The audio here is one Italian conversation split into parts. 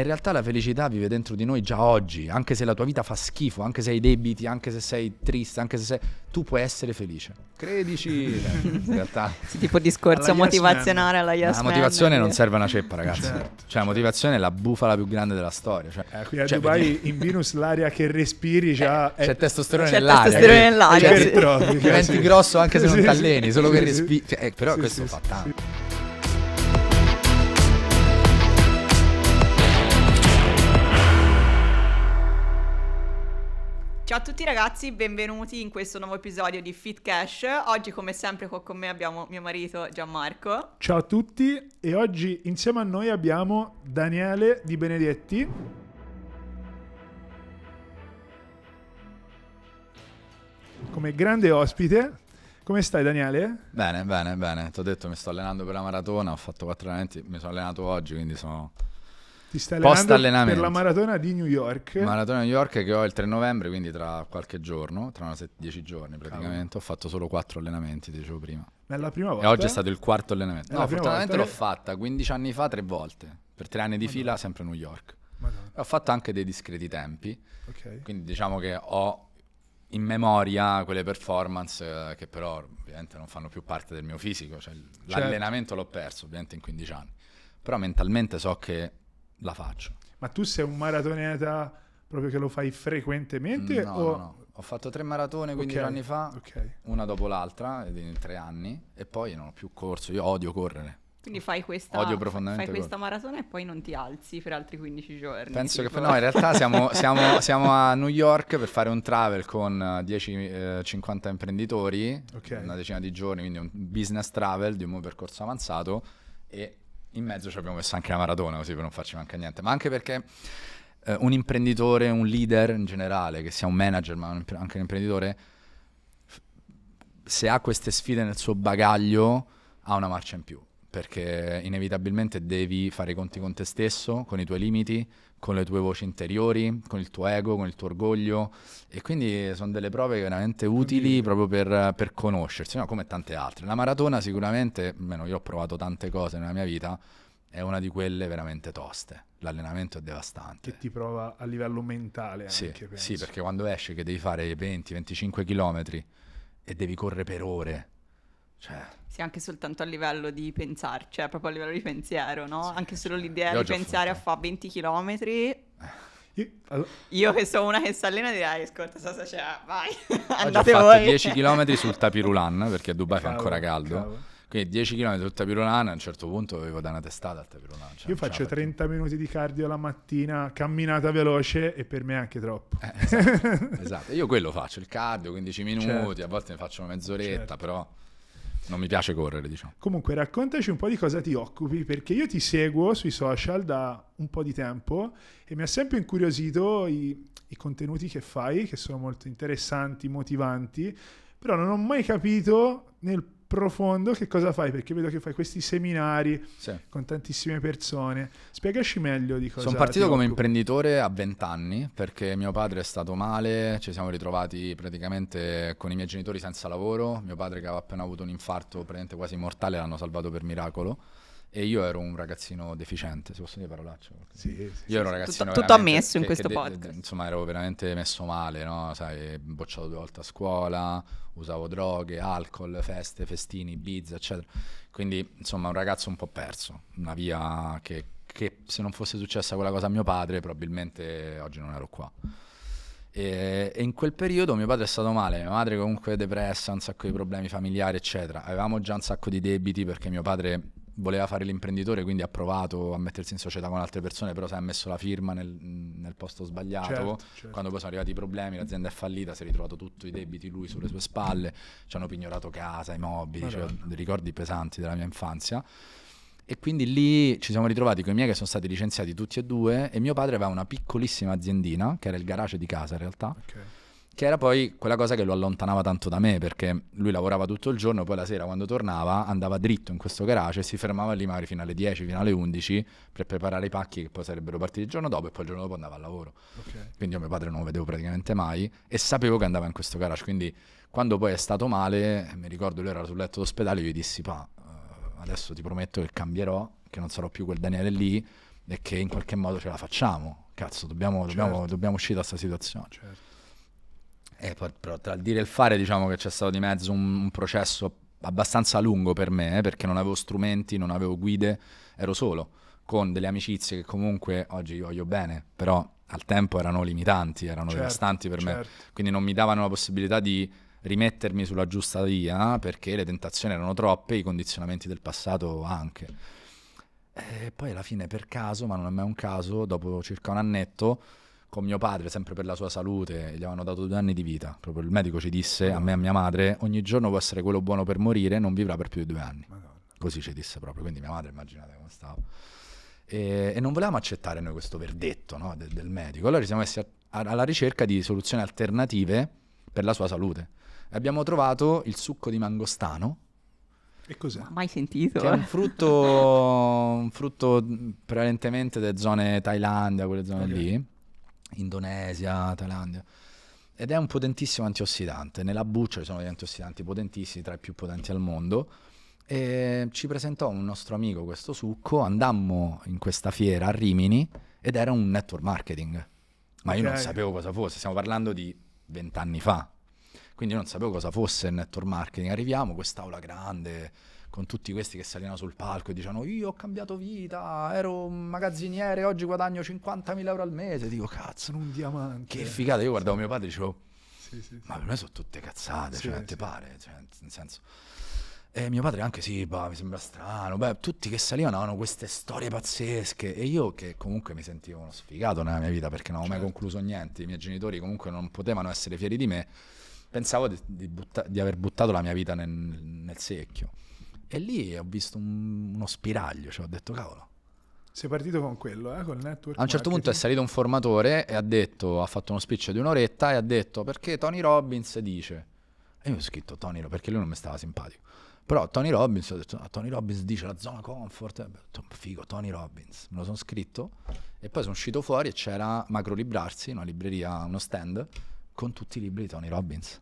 in realtà la felicità vive dentro di noi già oggi, anche se la tua vita fa schifo, anche se hai debiti, anche se sei triste, anche se sei... tu puoi essere felice. Credici, in realtà. Sì, tipo discorso alla motivazionale alla yes La motivazione man. non serve a una ceppa, ragazzi. Certo. Cioè, la motivazione è la bufala più grande della storia. Cioè, eh, qui a cioè, Dubai, perché... in Venus, l'aria che respiri già... Eh, C'è testosterone c'è nell'aria. testosterone che... nell'aria. Cioè, diventi grosso anche se non ti alleni, solo che respiri... Cioè, eh, però questo fa tanto. Ciao a tutti ragazzi, benvenuti in questo nuovo episodio di Fit Cash. Oggi come sempre qua con me abbiamo mio marito Gianmarco. Ciao a tutti e oggi insieme a noi abbiamo Daniele Di Benedetti. Come grande ospite. Come stai Daniele? Bene, bene, bene. Ti ho detto mi sto allenando per la maratona, ho fatto quattro allenamenti, mi sono allenato oggi, quindi sono ti stai post allenamento per la maratona di New York. Maratona New York che ho il 3 novembre, quindi tra qualche giorno, tra 10 giorni praticamente. Cavolo. Ho fatto solo 4 allenamenti, dicevo prima. È prima volta. E oggi è stato il quarto allenamento. È no, fortunatamente l'ho fatta 15 anni fa, tre volte, per tre anni di Madonna. fila, sempre New York. Madonna. Ho fatto anche dei discreti tempi. Okay. Quindi diciamo che ho in memoria quelle performance eh, che però ovviamente non fanno più parte del mio fisico, cioè, certo. l'allenamento l'ho perso ovviamente in 15 anni, però mentalmente so che la faccio. Ma tu sei un maratoneta proprio che lo fai frequentemente? No, o... no, no. Ho fatto tre maratone 15 okay. anni fa, okay. una dopo l'altra, in tre anni, e poi non ho più corso. Io odio correre. Quindi fai questa, Odio profondamente fai questa maratona e poi non ti alzi per altri 15 giorni. Penso tipo. che no, in realtà siamo, siamo, siamo, a New York per fare un travel con 10, eh, 50 eh, imprenditori, okay. una decina di giorni, quindi un business travel di un percorso avanzato e in mezzo ci abbiamo messo anche la maratona così per non farci mancare niente, ma anche perché eh, un imprenditore, un leader in generale, che sia un manager ma anche un imprenditore, se ha queste sfide nel suo bagaglio ha una marcia in più perché inevitabilmente devi fare i conti con te stesso, con i tuoi limiti, con le tue voci interiori, con il tuo ego, con il tuo orgoglio e quindi sono delle prove veramente utili proprio per, per conoscersi, no? come tante altre. La maratona sicuramente, almeno io ho provato tante cose nella mia vita, è una di quelle veramente toste. L'allenamento è devastante. Che ti prova a livello mentale anche, sì, penso. Sì, perché quando esci che devi fare 20-25 km e devi correre per ore, cioè sì, anche soltanto a livello di pensarci, cioè proprio a livello di pensiero, no? Sì, anche solo sì. l'idea di pensare fatto. a fare 20 km. Io, allora... Io che sono una che si allena direi, ascolta, Sasa, cioè, vai, andate Ho fatto voi. 10 km sul tapirulan, perché a Dubai cavo, fa ancora caldo. Cavo. Quindi 10 km sul tapirulan, a un certo punto avevo da una testata al tapirulan. Cioè, Io faccio 30 minuti di cardio la mattina, camminata veloce e per me è anche troppo. Eh, esatto. esatto. Io quello faccio, il cardio, 15 minuti, certo. a volte ne faccio mezz'oretta, certo. però... Non mi piace correre, diciamo. Comunque, raccontaci un po' di cosa ti occupi, perché io ti seguo sui social da un po' di tempo e mi ha sempre incuriosito i, i contenuti che fai, che sono molto interessanti, motivanti, però non ho mai capito nel profondo, che cosa fai? Perché vedo che fai questi seminari sì. con tantissime persone. Spiegaci meglio di cosa. Sono partito come imprenditore a 20 anni perché mio padre è stato male, ci siamo ritrovati praticamente con i miei genitori senza lavoro. Mio padre che aveva appena avuto un infarto praticamente quasi mortale l'hanno salvato per miracolo e io ero un ragazzino deficiente, se posso dire parolacce. Sì, sì, io ero un ragazzino tutto, tutto ammesso che, in questo podcast. De, de, insomma, ero veramente messo male, no? Sai, bocciato due volte a scuola, usavo droghe, alcol, feste, festini, Ibiza, eccetera. Quindi, insomma, un ragazzo un po' perso, una via che, che se non fosse successa quella cosa a mio padre, probabilmente oggi non ero qua. E, in quel periodo mio padre è stato male, mia madre comunque depressa, un sacco di problemi familiari, eccetera. Avevamo già un sacco di debiti perché mio padre voleva fare l'imprenditore, quindi ha provato a mettersi in società con altre persone, però si è messo la firma nel, nel posto sbagliato. Certo, certo. Quando poi sono arrivati i problemi, l'azienda è fallita, si è ritrovato tutti i debiti lui sulle sue spalle, ci hanno pignorato casa, i mobili, cioè, ricordi pesanti della mia infanzia. E quindi lì ci siamo ritrovati con i miei che sono stati licenziati tutti e due e mio padre aveva una piccolissima aziendina, che era il garage di casa in realtà. Okay che era poi quella cosa che lo allontanava tanto da me, perché lui lavorava tutto il giorno, poi la sera quando tornava andava dritto in questo garage e si fermava lì magari fino alle 10, fino alle 11 per preparare i pacchi che poi sarebbero partiti il giorno dopo e poi il giorno dopo andava al lavoro. Okay. Quindi io mio padre non lo vedevo praticamente mai e sapevo che andava in questo garage, quindi quando poi è stato male, mi ricordo lui era sul letto d'ospedale, io gli dissi, pa, eh, adesso ti prometto che cambierò, che non sarò più quel Daniele lì e che in qualche modo ce la facciamo. Cazzo, dobbiamo, certo. dobbiamo uscire da questa situazione. Certo. Eh, però tra il dire e il fare diciamo che c'è stato di mezzo un, un processo abbastanza lungo per me, eh, perché non avevo strumenti, non avevo guide, ero solo, con delle amicizie che comunque oggi voglio bene, però al tempo erano limitanti, erano certo, devastanti per certo. me, quindi non mi davano la possibilità di rimettermi sulla giusta via, perché le tentazioni erano troppe, i condizionamenti del passato anche. E poi alla fine per caso, ma non è mai un caso, dopo circa un annetto, con mio padre, sempre per la sua salute, gli avevano dato due anni di vita. Proprio il medico ci disse a me e a mia madre: ogni giorno può essere quello buono per morire, non vivrà per più di due anni. Madonna. Così ci disse proprio. Quindi mia madre, immaginate come stava. E, e non volevamo accettare noi questo verdetto no, de, del medico. Allora ci siamo messi a, a, alla ricerca di soluzioni alternative per la sua salute. E abbiamo trovato il succo di mangostano. E cos'è? Mai sentito. Che è un frutto, un frutto prevalentemente delle zone Thailandia, quelle zone okay. lì Indonesia, Thailandia. Ed è un potentissimo antiossidante. Nella buccia ci sono degli antiossidanti potentissimi, tra i più potenti al mondo. E ci presentò un nostro amico questo succo. Andammo in questa fiera a Rimini ed era un network marketing. Ma okay. io non sapevo cosa fosse. Stiamo parlando di vent'anni fa. Quindi io non sapevo cosa fosse il network marketing. Arriviamo, quest'aula grande con tutti questi che salivano sul palco e dicevano io ho cambiato vita, ero un magazziniere, oggi guadagno 50.000 euro al mese, dico cazzo, un diamante. Che figata, io guardavo mio padre e dicevo sì, sì, ma per me sono tutte cazzate, cioè, te pare, cioè, nel senso... E mio padre anche sì, bah, mi sembra strano. Beh, tutti che salivano avevano queste storie pazzesche. E io che comunque mi sentivo uno sfigato nella mia vita perché non avevo certo. mai concluso niente. I miei genitori comunque non potevano essere fieri di me. Pensavo di, di, butta- di aver buttato la mia vita nel, nel secchio. E lì ho visto un, uno spiraglio, cioè ho detto cavolo. Sei partito con quello, eh, col network. A un certo marketing. punto è salito un formatore e ha detto, ha fatto uno speech di un'oretta e ha detto perché Tony Robbins dice... E io ho scritto Tony Robbins perché lui non mi stava simpatico. Però Tony Robbins, ho detto, ah, Tony Robbins dice la zona comfort, ho detto, figo, Tony Robbins, me lo sono scritto e poi sono uscito fuori e c'era Macro Librarsi, una libreria, uno stand, con tutti i libri di Tony Robbins.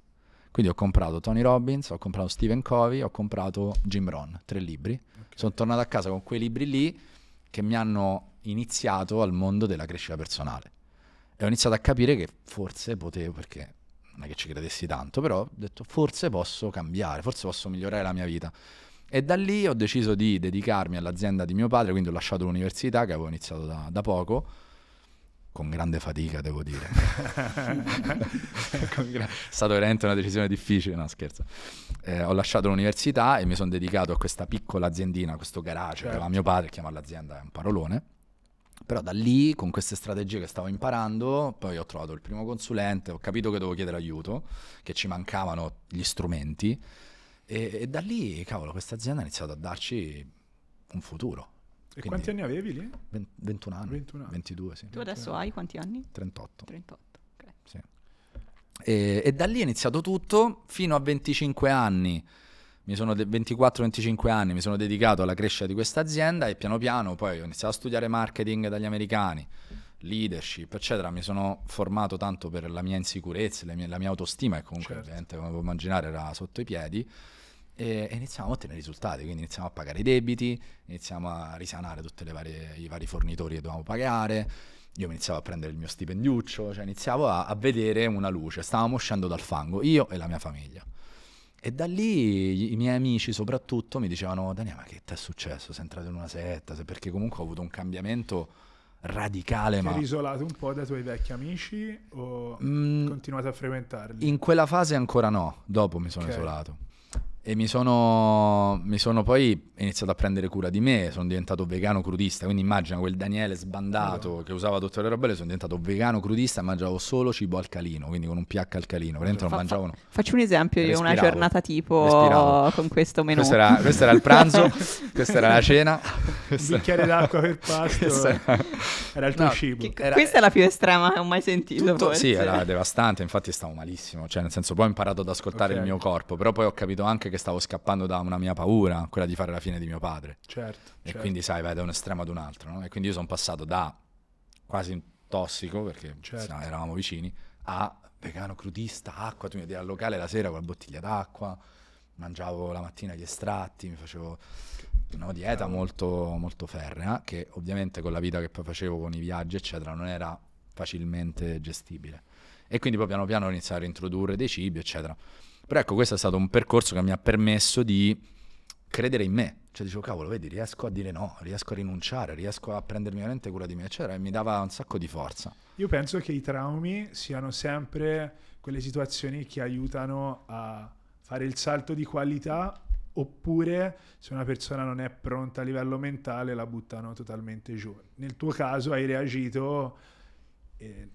Quindi ho comprato Tony Robbins, ho comprato Stephen Covey, ho comprato Jim Ron, tre libri. Okay. Sono tornato a casa con quei libri lì che mi hanno iniziato al mondo della crescita personale. E ho iniziato a capire che forse potevo, perché non è che ci credessi tanto, però ho detto forse posso cambiare, forse posso migliorare la mia vita. E da lì ho deciso di dedicarmi all'azienda di mio padre, quindi ho lasciato l'università che avevo iniziato da, da poco con grande fatica, devo dire. gra- è stata veramente una decisione difficile, no scherzo. Eh, ho lasciato l'università e mi sono dedicato a questa piccola aziendina, a questo garage certo. che aveva certo. mio padre, chiamare l'azienda è un parolone. Però da lì, con queste strategie che stavo imparando, poi ho trovato il primo consulente, ho capito che dovevo chiedere aiuto, che ci mancavano gli strumenti e, e da lì, cavolo, questa azienda ha iniziato a darci un futuro e Quindi quanti anni avevi lì? 20, 21 anni, 21 anni. 22, sì. Tu adesso hai quanti anni? 38. 38, ok. Sì. E, e, da lì è iniziato tutto, fino a 25 anni, mi sono de- 24-25 anni, mi sono dedicato alla crescita di questa azienda e piano piano poi ho iniziato a studiare marketing dagli americani, leadership, eccetera. Mi sono formato tanto per la mia insicurezza, mie, la mia, autostima, e comunque certo. ovviamente come puoi immaginare era sotto i piedi e, e iniziamo a ottenere risultati, quindi iniziamo a pagare i debiti, iniziamo a risanare tutti i vari fornitori che dovevamo pagare, io iniziavo a prendere il mio stipendiuccio, cioè iniziavo a, a vedere una luce, stavamo uscendo dal fango, io e la mia famiglia. E da lì i miei amici soprattutto mi dicevano, Daniele, ma che ti è successo? Sei entrato in una setta? Perché comunque ho avuto un cambiamento radicale. Ti ma... isolato un po' dai tuoi vecchi amici o mm, continuate a frequentarli? In quella fase ancora no, dopo mi sono okay. isolato. E mi sono, mi sono, poi iniziato a prendere cura di me, sono diventato vegano crudista, quindi immagina quel Daniele sbandato allora. che usava Dottore Robelle, sono diventato vegano crudista e mangiavo solo cibo alcalino, quindi con un pH alcalino, veramente non mangiavo... Fa, faccio un esempio di una giornata tipo respiravo. con questo menù. Questo era, questo era il pranzo, questa era la cena. Un bicchiere d'acqua per pasto, eh. era... era il tuo no, cibo. Che, era... Questa è la più estrema che ho mai sentito. Tutto, sì, era devastante, infatti stavo malissimo, cioè nel senso poi ho imparato ad ascoltare okay. il mio corpo, però poi ho capito anche perché stavo scappando da una mia paura, quella di fare la fine di mio padre. Certo. E certo. quindi sai, vai da un estremo ad un altro, no? E quindi io sono passato da quasi tossico, perché certo. sai, eravamo vicini, a vegano crudista, acqua, tu mi vedi al locale la sera con la bottiglia d'acqua, mangiavo la mattina gli estratti, mi facevo una dieta molto, molto ferrea, che ovviamente con la vita che poi facevo con i viaggi, eccetera, non era facilmente gestibile. E quindi poi piano piano ho iniziato a reintrodurre dei cibi, eccetera. Però ecco, questo è stato un percorso che mi ha permesso di credere in me. Cioè dicevo, cavolo, vedi, riesco a dire no, riesco a rinunciare, riesco a prendermi veramente cura di me, eccetera, e mi dava un sacco di forza. Io penso che i traumi siano sempre quelle situazioni che aiutano a fare il salto di qualità oppure se una persona non è pronta a livello mentale la buttano totalmente giù. Nel tuo caso hai reagito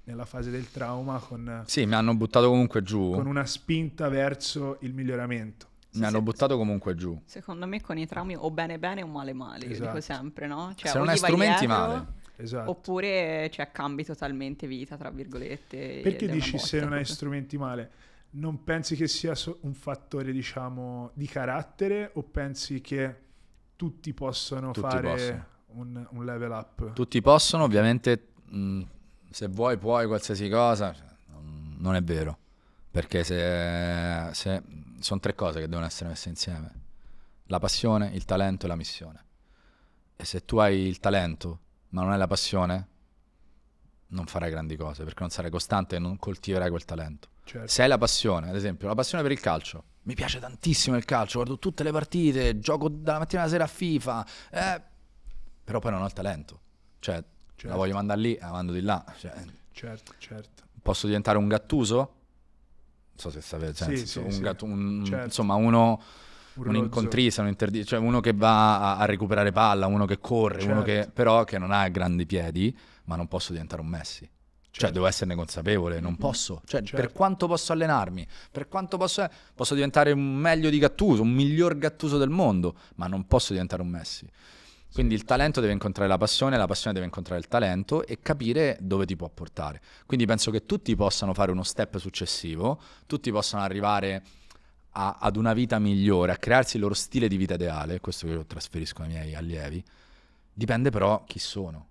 nella fase del trauma con... Sì, mi hanno buttato comunque giù. Con una spinta verso il miglioramento. Sì, mi hanno buttato comunque giù. Secondo me con i traumi o bene bene o male male, esatto. io dico esatto. sempre, no? Cioè, Se non hai strumenti dietro, male. Esatto. Oppure cioè, cambi totalmente vita, tra virgolette. Perché dici botta, se non hai strumenti male? Non pensi che sia un fattore, diciamo, di carattere o pensi che tutti possano tutti fare possono. Un, un, level up? Tutti possono, ovviamente mh, se vuoi puoi qualsiasi cosa, non è vero. Perché se, se sono tre cose che devono essere messe insieme. La passione, il talento e la missione. E se tu hai il talento, ma non hai la passione, non farai grandi cose, perché non sarai costante e non coltiverai quel talento. Certo. Se hai la passione, ad esempio, la passione per il calcio. Mi piace tantissimo il calcio, guardo tutte le partite, gioco dalla mattina alla sera a FIFA, eh, però poi non ho il talento. Cioè, Certo. La voglio mandare lì, la mando di là. Cioè, certo, certo. Posso diventare un gattuso? Non so se sapete, cioè, sì, sì, un sì. Gattu- un, certo. insomma uno... Un, un incontrista, un interdi- cioè uno che va a, a, recuperare palla, uno che corre, certo. uno che certo. però che non ha grandi piedi, ma non posso diventare un Messi. Cioè, certo. Cioè, devo esserne consapevole, non posso. Cioè, certo. per quanto posso allenarmi, per quanto posso, posso diventare un meglio di Gattuso, un miglior Gattuso del mondo, ma non posso diventare un Messi. Quindi il talento deve incontrare la passione, la passione deve incontrare il talento e capire dove ti può portare. Quindi penso che tutti possano fare uno step successivo, tutti possano arrivare a, ad una vita migliore, a crearsi il loro stile di vita ideale, questo che io trasferisco ai miei allievi. Dipende però chi sono.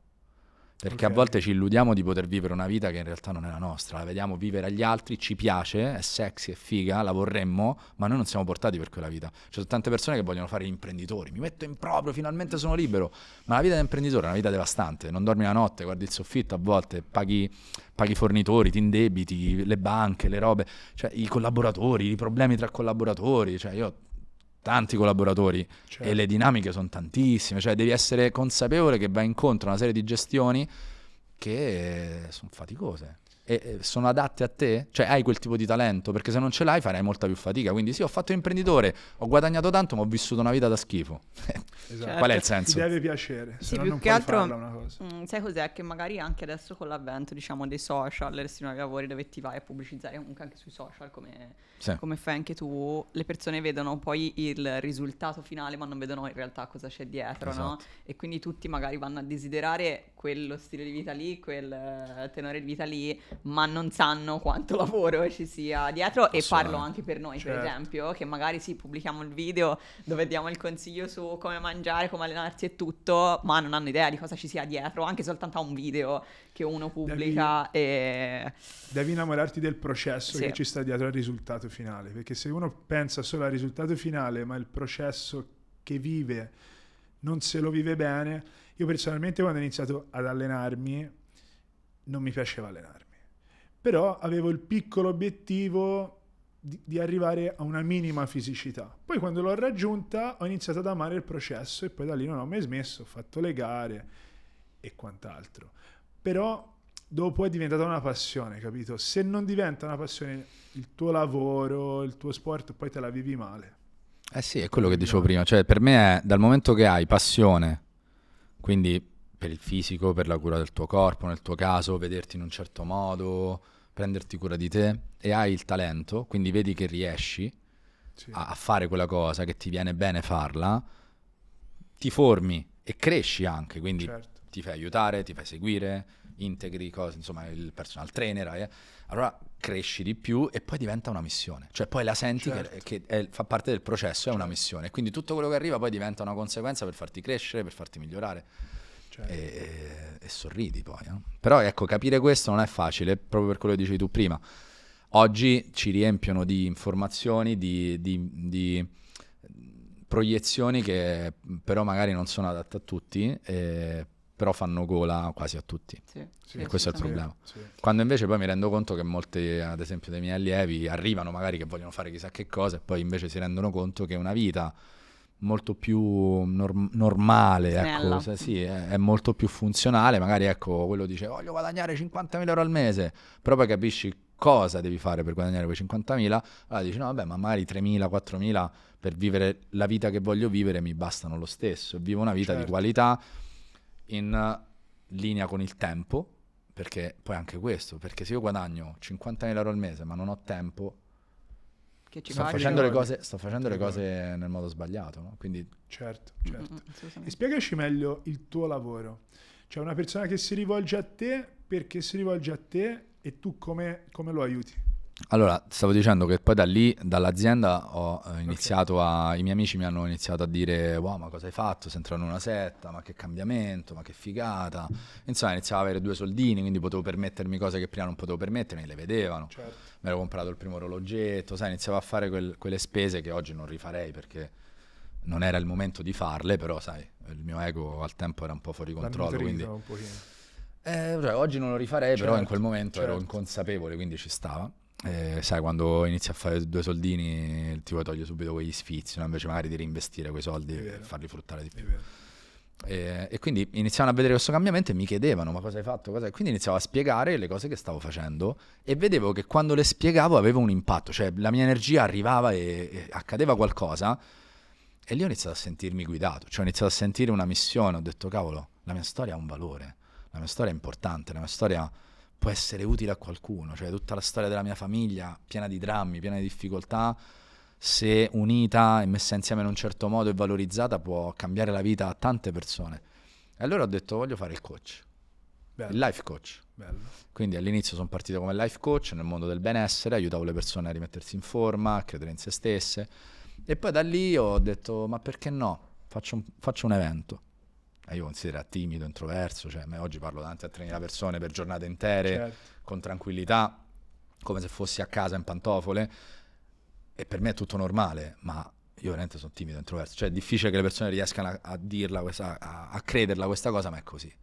Perché okay. a volte ci illudiamo di poter vivere una vita che in realtà non è la nostra, la vediamo vivere agli altri, ci piace, è sexy, è figa, la vorremmo, ma noi non siamo portati per quella vita. Ci sono tante persone che vogliono fare gli imprenditori, mi metto in proprio, finalmente sono libero, ma la vita da imprenditore è una vita devastante, non dormi la notte, guardi il soffitto a volte, paghi, i fornitori, ti indebiti, le banche, le robe, cioè i collaboratori, i problemi tra collaboratori, cioè io tanti collaboratori certo. e le certo. dinamiche sono tantissime, cioè devi essere consapevole che vai incontro a una serie di gestioni che sono faticose e sono adatte a te? Cioè hai quel tipo di talento? Perché se non ce l'hai farai molta più fatica. Quindi sì, ho fatto imprenditore, ho guadagnato tanto, ma ho vissuto una vita da schifo. Esatto. Qual è il senso? Ti deve piacere. Sì, più non che altro, mh, mm, sai cos'è? Che magari anche adesso con l'avvento diciamo, dei social, resti nuovi lavori dove ti vai a pubblicizzare comunque anche sui social come sì. come fai anche tu, le persone vedono poi il risultato finale ma non vedono in realtà cosa c'è dietro, esatto. no? E quindi tutti magari vanno a desiderare quello stile di vita lì, quel eh, tenore di vita lì, ma non sanno quanto lavoro ci sia dietro e parlo anche per noi, certo. per esempio, che magari sì, pubblichiamo il video dove diamo il consiglio su come mangiare, come allenarsi e tutto, ma non hanno idea di cosa ci sia dietro, anche soltanto a un video che uno pubblica devi, e... Devi innamorarti del processo sì. che ci sta dietro al risultato risultato finale, perché se uno pensa solo al risultato finale, ma il processo che vive non se lo vive bene, io personalmente quando ho iniziato ad allenarmi non mi piaceva allenarmi, però avevo il piccolo obiettivo di, di, arrivare a una minima fisicità. Poi quando l'ho raggiunta ho iniziato ad amare il processo e poi da lì non ho mai smesso, ho fatto le gare e quant'altro. Però dopo è diventata una passione, capito? Se non diventa una passione il tuo lavoro, il tuo sport, poi te la vivi male. Eh sì, è quello che dicevo prima, cioè per me è dal momento che hai passione, quindi per il fisico, per la cura del tuo corpo, nel tuo caso, vederti in un certo modo, prenderti cura di te e hai il talento, quindi vedi che riesci sì. a, a fare quella cosa, che ti viene bene farla, ti formi e cresci anche, quindi certo. ti fai aiutare, ti fai seguire, integri cose, insomma il personal trainer, eh, allora cresci di più e poi diventa una missione. Cioè poi la senti certo. che, che è, fa parte del processo, certo. è una certo. missione. Quindi tutto quello che arriva poi diventa una conseguenza per farti crescere, per farti migliorare. Certo. E, e, sorridi poi. Eh. Però ecco, capire questo non è facile, proprio per quello che dicevi tu prima. Oggi ci riempiono di informazioni, di, di, di proiezioni che però magari non sono adatte a tutti. Eh, però fanno gola quasi a tutti. Sì, sì, e questo è il problema. Sì. Quando invece poi mi rendo conto che molti, ad esempio, dei miei allievi arrivano magari che vogliono fare chissà che cosa e poi invece si rendono conto che una vita molto più norm- normale, ecco, sì, è, è, molto più funzionale, magari ecco, quello dice voglio guadagnare 50.000 euro al mese, però poi capisci cosa devi fare per guadagnare quei 50.000, allora dici no vabbè ma magari 3.000, 4.000 per vivere la vita che voglio vivere mi bastano lo stesso, vivo una vita certo. di qualità in linea con il tempo, perché poi anche questo, perché se io guadagno 50.000 euro al mese ma non ho tempo, sto facendo, le cose, sto facendo le cose nel modo sbagliato. No? Quindi... Certo, certo. E spiegaci meglio il tuo lavoro. C'è cioè, una persona che si rivolge a te, perché si rivolge a te e tu come, come lo aiuti? Allora, stavo dicendo che poi da lì, dall'azienda, ho eh, iniziato a. I miei amici mi hanno iniziato a dire: Wow, ma cosa hai fatto? Sei entrato in una setta, ma che cambiamento, ma che figata. Insomma, iniziavo ad avere due soldini, quindi potevo permettermi cose che prima non potevo permettermi, le vedevano. Certo. Mi ero comprato il primo orologetto, sai, iniziavo a fare quel, quelle spese che oggi non rifarei perché non era il momento di farle, però, sai, il mio ego al tempo era un po' fuori controllo. Quindi... un Eh, cioè, oggi non lo rifarei, certo, però in quel certo, momento certo. ero inconsapevole, quindi ci stava eh, sai, quando inizi a fare due soldini ti vuoi togliere subito quegli sfizi, no? invece magari di reinvestire quei soldi e farli fruttare di più. E, e, quindi iniziavano a vedere questo cambiamento e mi chiedevano ma cosa hai fatto? Cosa? Quindi iniziavo a spiegare le cose che stavo facendo e vedevo che quando le spiegavo avevo un impatto, cioè la mia energia arrivava e, e accadeva qualcosa e lì ho iniziato a sentirmi guidato, cioè ho iniziato a sentire una missione, ho detto cavolo, la mia storia ha un valore, la mia storia è importante, la mia storia può essere utile a qualcuno, cioè tutta la storia della mia famiglia, piena di drammi, piena di difficoltà, se unita e messa insieme in un certo modo e valorizzata può cambiare la vita a tante persone. E allora ho detto voglio fare il coach, Bello. il life coach. Bello. Quindi all'inizio sono partito come life coach nel mondo del benessere, aiutavo le persone a rimettersi in forma, a credere in se stesse e poi da lì ho detto ma perché no, faccio un, faccio un evento. Eh, io considero timido, introverso, cioè oggi parlo davanti a 3000 persone per giornate intere, certo. con tranquillità, come se fossi a casa in pantofole, e per me è tutto normale, ma io veramente sono timido, introverso, cioè è difficile che le persone riescano a, a dirla, questa, a, a crederla questa cosa, ma è così.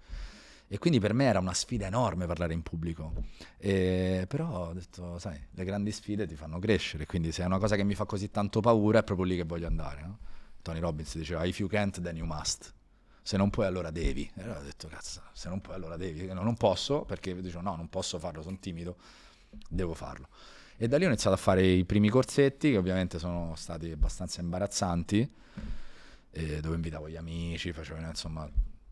E quindi per me era una sfida enorme parlare in pubblico. E però ho detto, sai, le grandi sfide ti fanno crescere, quindi se è una cosa che mi fa così tanto paura è proprio lì che voglio andare. No? Tony Robbins diceva, if you can't, then you must se non puoi allora devi. E allora ho detto, cazzo, se non puoi allora devi. No, non posso, perché dicevo, no, non posso farlo, sono timido, devo farlo. E da lì ho iniziato a fare i primi corsetti, che ovviamente sono stati abbastanza imbarazzanti, eh, dove invitavo gli amici, facevo, insomma,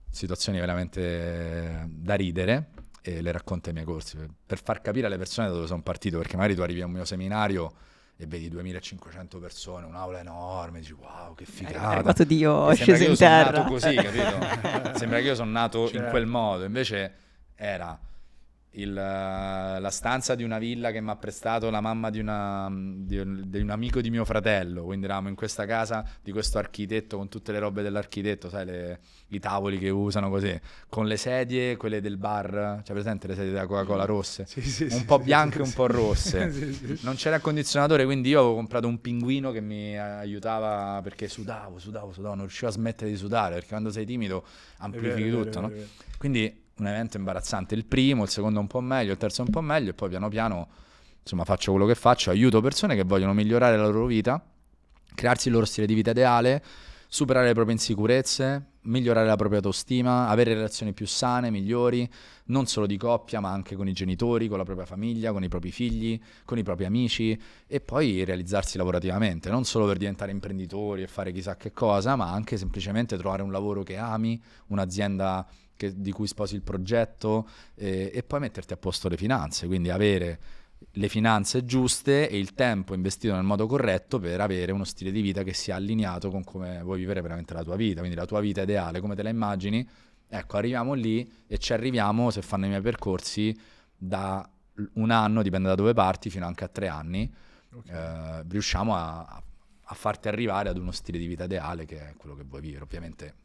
situazioni veramente da ridere e le racconto ai miei corsi, per far capire alle persone da dove sono partito, perché magari tu arrivi a un mio seminario e vedi 2500 persone, un'aula enorme, dici wow che eh, figata. Eh, è arrivato Dio, è sceso in terra. sono nato così, capito? sembra che io sono nato cioè. in quel certo. modo, invece era il, eh, la stanza di una villa che mi ha prestato la mamma di, una, mm, di, un, di, un, amico di mio fratello. Quindi eravamo in questa casa di questo architetto con tutte le robe dell'architetto, sai, le, i tavoli che usano così, con le sedie, quelle del bar, cioè presente le sedie della Coca-Cola rosse, sì, sì, un sì, po' bianche e un po' rosse. Non c'era condizionatore, quindi io avevo comprato un pinguino che mi aiutava perché sudavo, sudavo, sudavo, non riuscivo a smettere di sudare perché quando sei timido amplifichi vero, tutto. Vero, no? vero. Quindi un evento imbarazzante. Il primo, il secondo un po' meglio, il terzo un po' meglio e poi piano piano, insomma, faccio quello che faccio, aiuto persone che vogliono migliorare la loro vita, crearsi il loro stile di vita ideale, superare le proprie insicurezze, migliorare la propria autostima, avere relazioni più sane, migliori, non solo di coppia, ma anche con i genitori, con la propria famiglia, con i propri figli, con i propri amici e poi realizzarsi lavorativamente, non solo per diventare imprenditori e fare chissà che cosa, ma anche semplicemente trovare un lavoro che ami, un'azienda che che, di cui sposi il progetto eh, e poi metterti a posto le finanze, quindi avere le finanze giuste e il tempo investito nel modo corretto per avere uno stile di vita che sia allineato con come vuoi vivere veramente la tua vita, quindi la tua vita ideale, come te la immagini. Ecco, arriviamo lì e ci arriviamo, se fanno i miei percorsi, da un anno, dipende da dove parti, fino anche a tre anni, okay. eh, riusciamo a, a farti arrivare ad uno stile di vita ideale che è quello che vuoi vivere. Ovviamente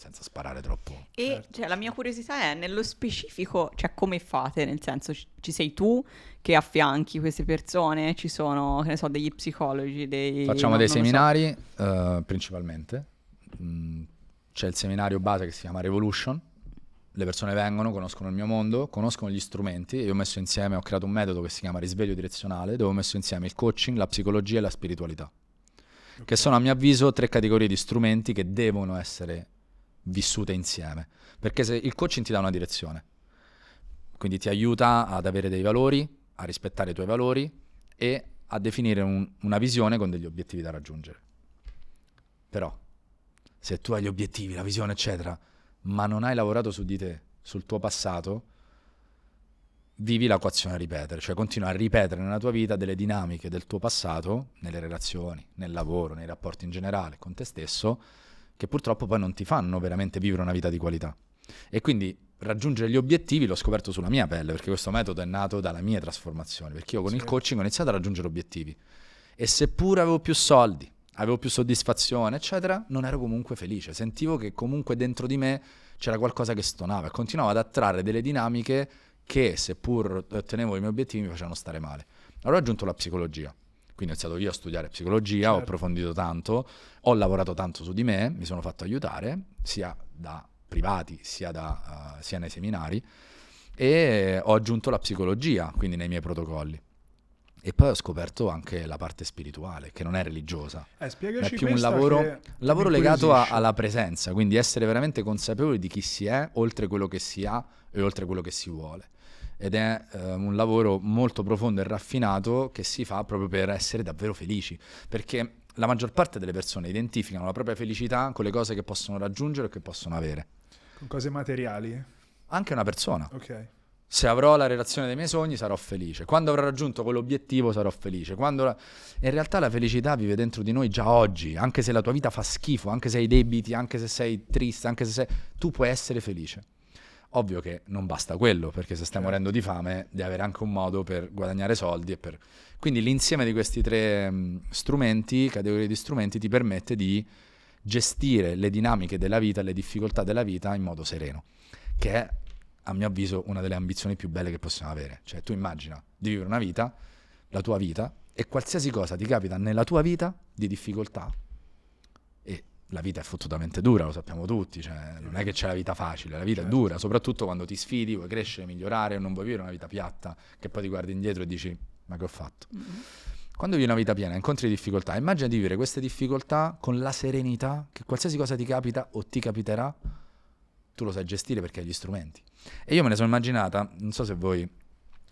senza sparare troppo. E certo. cioè, la mia curiosità è nello specifico, cioè come fate? Nel senso, ci, sei tu che affianchi queste persone, ci sono, che ne so, degli psicologi, dei... Facciamo no, dei seminari so. uh, eh, principalmente. Mm, c'è il seminario base che si chiama Revolution. Le persone vengono, conoscono il mio mondo, conoscono gli strumenti. Io ho messo insieme, ho creato un metodo che si chiama risveglio direzionale, dove ho messo insieme il coaching, la psicologia e la spiritualità. Okay. Che sono a mio avviso tre categorie di strumenti che devono essere vissute insieme. Perché se il coaching ti dà una direzione, quindi ti aiuta ad avere dei valori, a rispettare i tuoi valori e a definire un, una visione con degli obiettivi da raggiungere. Però, se tu hai gli obiettivi, la visione, eccetera, ma non hai lavorato su di te, sul tuo passato, vivi la coazione a ripetere, cioè continua a ripetere nella tua vita delle dinamiche del tuo passato, nelle relazioni, nel lavoro, nei rapporti in generale, con te stesso, che purtroppo poi non ti fanno veramente vivere una vita di qualità. E quindi raggiungere gli obiettivi l'ho scoperto sulla mia pelle, perché questo metodo è nato dalla mia trasformazione, perché io con sì. il coaching ho iniziato a raggiungere obiettivi. E seppur avevo più soldi, avevo più soddisfazione, eccetera, non ero comunque felice, sentivo che comunque dentro di me c'era qualcosa che stonava e continuavo ad attrarre delle dinamiche che, seppur ottenevo i miei obiettivi, mi facevano stare male. Allora ho aggiunto la psicologia quindi ho iniziato io a studiare psicologia, certo. ho approfondito tanto, ho lavorato tanto su di me, mi sono fatto aiutare, sia da privati sia, da, uh, sia nei seminari, e ho aggiunto la psicologia, quindi nei miei protocolli. E poi ho scoperto anche la parte spirituale, che non è religiosa. Eh, spiegaci è più un lavoro, lavoro legato a, alla presenza, quindi essere veramente consapevoli di chi si è, oltre quello che si ha e oltre quello che si vuole ed è eh, un lavoro molto profondo e raffinato che si fa proprio per essere davvero felici, perché la maggior parte delle persone identificano la propria felicità con le cose che possono raggiungere o che possono avere. Con cose materiali? Anche una persona. Ok. Se avrò la relazione dei miei sogni sarò felice, quando avrò raggiunto quell'obiettivo sarò felice. La... In realtà la felicità vive dentro di noi già oggi, anche se la tua vita fa schifo, anche se hai debiti, anche se sei triste, anche se sei... tu puoi essere felice. Ovvio che non basta quello, perché se stai certo. morendo di fame devi avere anche un modo per guadagnare soldi. Per... Quindi l'insieme di questi tre mm, strumenti, categorie di strumenti, ti permette di gestire le dinamiche della vita, le difficoltà della vita in modo sereno, che è a mio avviso una delle ambizioni più belle che possiamo avere. Cioè tu immagina di vivere una vita, la tua vita, e qualsiasi cosa ti capita nella tua vita di difficoltà, la vita è fottutamente dura, lo sappiamo tutti, cioè, non è che c'è la vita facile, la vita certo. è dura, soprattutto quando ti sfidi, vuoi crescere, migliorare, non vuoi vivere una vita piatta, che poi ti guardi indietro e dici, ma che ho fatto? Mm-hmm. Quando vivi una vita piena, incontri difficoltà, immagina di vivere queste difficoltà con la serenità che qualsiasi cosa ti capita o ti capiterà, tu lo sai gestire perché hai gli strumenti. E io me ne sono immaginata, non so se voi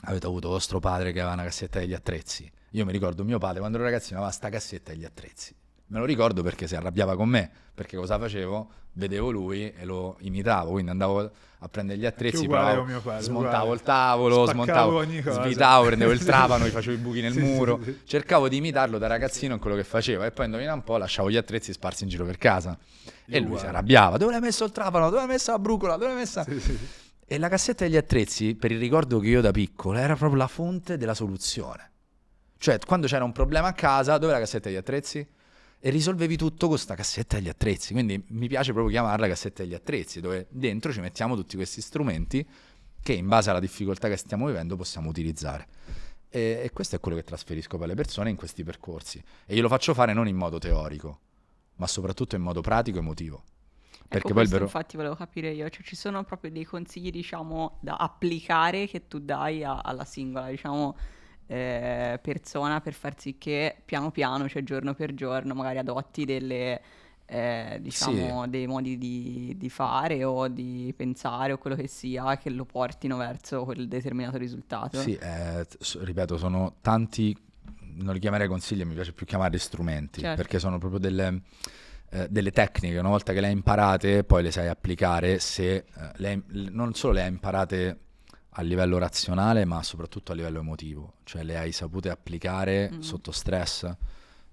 avete avuto vostro padre che aveva una cassetta degli attrezzi, io mi ricordo mio padre quando ero ragazzino aveva sta cassetta degli attrezzi Me lo ricordo perché si arrabbiava con me, perché cosa facevo? Vedevo lui e lo imitavo, quindi andavo a prendere gli attrezzi, uguale, oh padre, smontavo uguale. il tavolo, smontavo, svitavo, prendevo il trapano, gli facevo i buchi nel sì, muro, sì, sì. cercavo di imitarlo da ragazzino in quello che faceva e poi indovina un po', lasciavo gli attrezzi sparsi in giro per casa e, e lui si arrabbiava, dove l'hai messo il trapano, dove l'hai messa la brucola, dove l'hai messa... E la cassetta degli attrezzi, per il ricordo che io da piccola, era proprio la fonte della soluzione. Cioè, quando c'era un problema a casa, dove la cassetta degli attrezzi? e risolvevi tutto con questa cassetta degli attrezzi. Quindi mi piace proprio chiamarla cassetta degli attrezzi, dove dentro ci mettiamo tutti questi strumenti che in base alla difficoltà che stiamo vivendo possiamo utilizzare. E, e questo è quello che trasferisco per le persone in questi percorsi. E glielo faccio fare non in modo teorico, ma soprattutto in modo pratico e emotivo. Ecco, Perché ecco poi vero... infatti volevo capire io, cioè ci sono proprio dei consigli diciamo da applicare che tu dai a, alla singola, diciamo eh, persona per far sì che piano piano, cioè giorno per giorno, magari adotti delle, eh, diciamo, sì. dei modi di, di, fare o di pensare o quello che sia che lo portino verso quel determinato risultato. Sì, eh, ripeto, sono tanti, non li chiamerei consigli, mi piace più chiamare strumenti, certo. perché sono proprio delle eh, delle tecniche, una volta che le hai imparate, poi le sai applicare se eh, le, non solo le hai imparate a livello razionale ma soprattutto a livello emotivo, cioè le hai sapute applicare mm. sotto stress,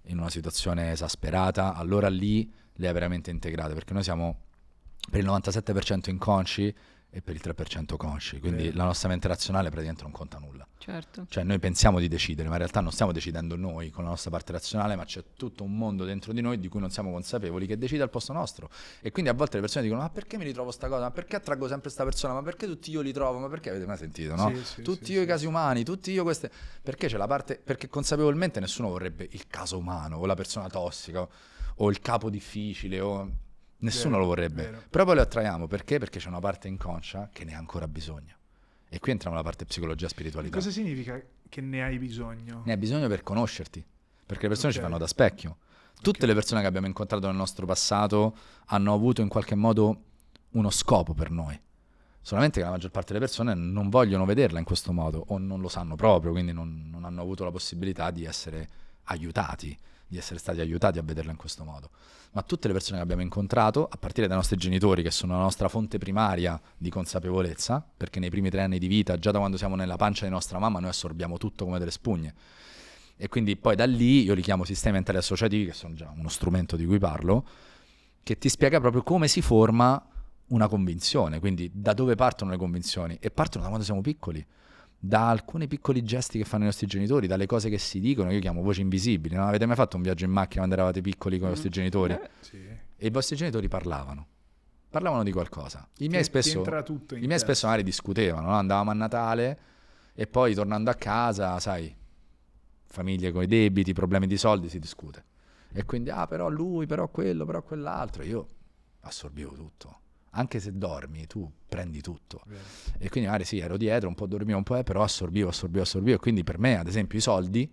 in una situazione esasperata, allora lì le hai veramente integrate perché noi siamo per il 97% inconsci e per il 3% consci, quindi Beh. la nostra mente razionale praticamente non conta nulla. Certo. Cioè noi pensiamo di decidere, ma in realtà non stiamo decidendo noi con la nostra parte razionale, ma c'è tutto un mondo dentro di noi di cui non siamo consapevoli che decide al posto nostro. E quindi a volte le persone dicono "Ma perché mi ritrovo sta cosa? Ma perché attraggo sempre questa persona? Ma perché tutti io li trovo? Ma perché avete mai sentito, no? Sì, sì, tutti sì, io i casi umani, tutti io queste perché c'è la parte perché consapevolmente nessuno vorrebbe il caso umano o la persona tossica o il capo difficile o Nessuno vero, lo vorrebbe. Vero. Però poi lo attraiamo perché? Perché c'è una parte inconscia che ne ha ancora bisogno. E qui entra nella parte psicologia e spiritualità. Cosa significa che ne hai bisogno? Ne hai bisogno per conoscerti, perché le persone okay. ci fanno da specchio. Tutte okay. le persone che abbiamo incontrato nel nostro passato hanno avuto in qualche modo uno scopo per noi. Solamente che la maggior parte delle persone non vogliono vederla in questo modo o non lo sanno proprio, quindi non, non hanno avuto la possibilità di essere aiutati di essere stati aiutati a vederla in questo modo, ma tutte le persone che abbiamo incontrato, a partire dai nostri genitori, che sono la nostra fonte primaria di consapevolezza, perché nei primi tre anni di vita, già da quando siamo nella pancia di nostra mamma, noi assorbiamo tutto come delle spugne. E quindi poi da lì io li chiamo sistemi mentali associativi, che sono già uno strumento di cui parlo, che ti spiega proprio come si forma una convinzione, quindi da dove partono le convinzioni e partono da quando siamo piccoli da alcuni piccoli gesti che fanno i nostri genitori, dalle cose che si dicono, io chiamo voci invisibili. Non avete mai fatto un viaggio in macchina quando eravate piccoli con i vostri mm. genitori? Eh, sì. E i vostri genitori parlavano. Parlavano di qualcosa. I miei, che, spesso, che i miei spesso magari discutevano, no? andavamo a Natale e poi tornando a casa, sai, famiglie con i debiti, problemi di soldi, si discute. E quindi, ah, però lui, però quello, però quell'altro. Io assorbivo tutto anche se dormi, tu prendi tutto. Vero. E quindi magari sì, ero dietro, un po' dormivo, un po', eh, però assorbivo, assorbivo, assorbivo. e Quindi per me, ad esempio, i soldi,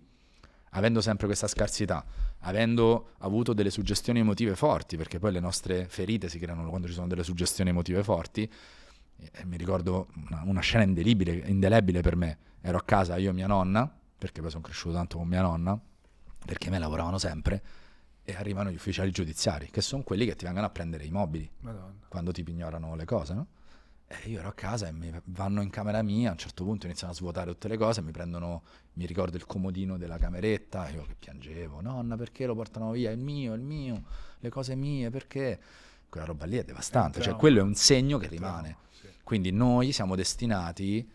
avendo sempre questa scarsità, avendo avuto delle suggestioni emotive forti, perché poi le nostre ferite si creano quando ci sono delle suggestioni emotive forti, e eh, mi ricordo una, una scena indelibile, indelebile per me. Ero a casa io e mia nonna, perché poi sono cresciuto tanto con mia nonna, perché me lavoravano sempre e arrivano gli ufficiali giudiziari, che sono quelli che ti vengono a prendere i mobili Madonna. quando ti pignorano le cose, no? E io ero a casa e mi vanno in camera mia, a un certo punto iniziano a svuotare tutte le cose, mi prendono, mi ricordo il comodino della cameretta, io che piangevo, nonna perché lo portano via, il mio, il mio, le cose mie, perché? Quella roba lì è devastante, Entriamo. cioè quello è un segno che Entriamo. rimane. Sì. Quindi noi siamo destinati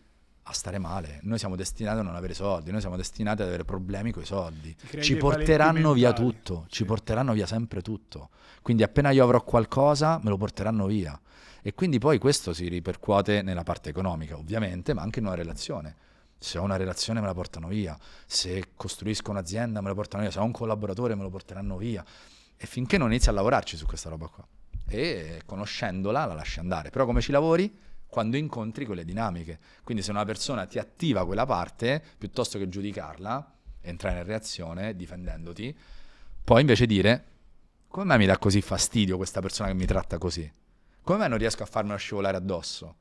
a stare male. Noi siamo destinati a non avere soldi, noi siamo destinati ad avere problemi con i soldi. Ci porteranno via tutto, sì. ci porteranno via sempre tutto. Quindi appena io avrò qualcosa, me lo porteranno via. E quindi poi questo si ripercuote nella parte economica, ovviamente, ma anche in una relazione. Se ho una relazione me la portano via, se costruisco un'azienda me la portano via, se ho un collaboratore me lo porteranno via. E finché non inizi a lavorarci su questa roba qua. E conoscendola la lasci andare. Però come ci lavori? quando incontri quelle dinamiche. Quindi se una persona ti attiva quella parte, piuttosto che giudicarla, entrare in reazione difendendoti, puoi invece dire come mai mi dà così fastidio questa persona che mi tratta così? Come mai non riesco a farmela scivolare addosso?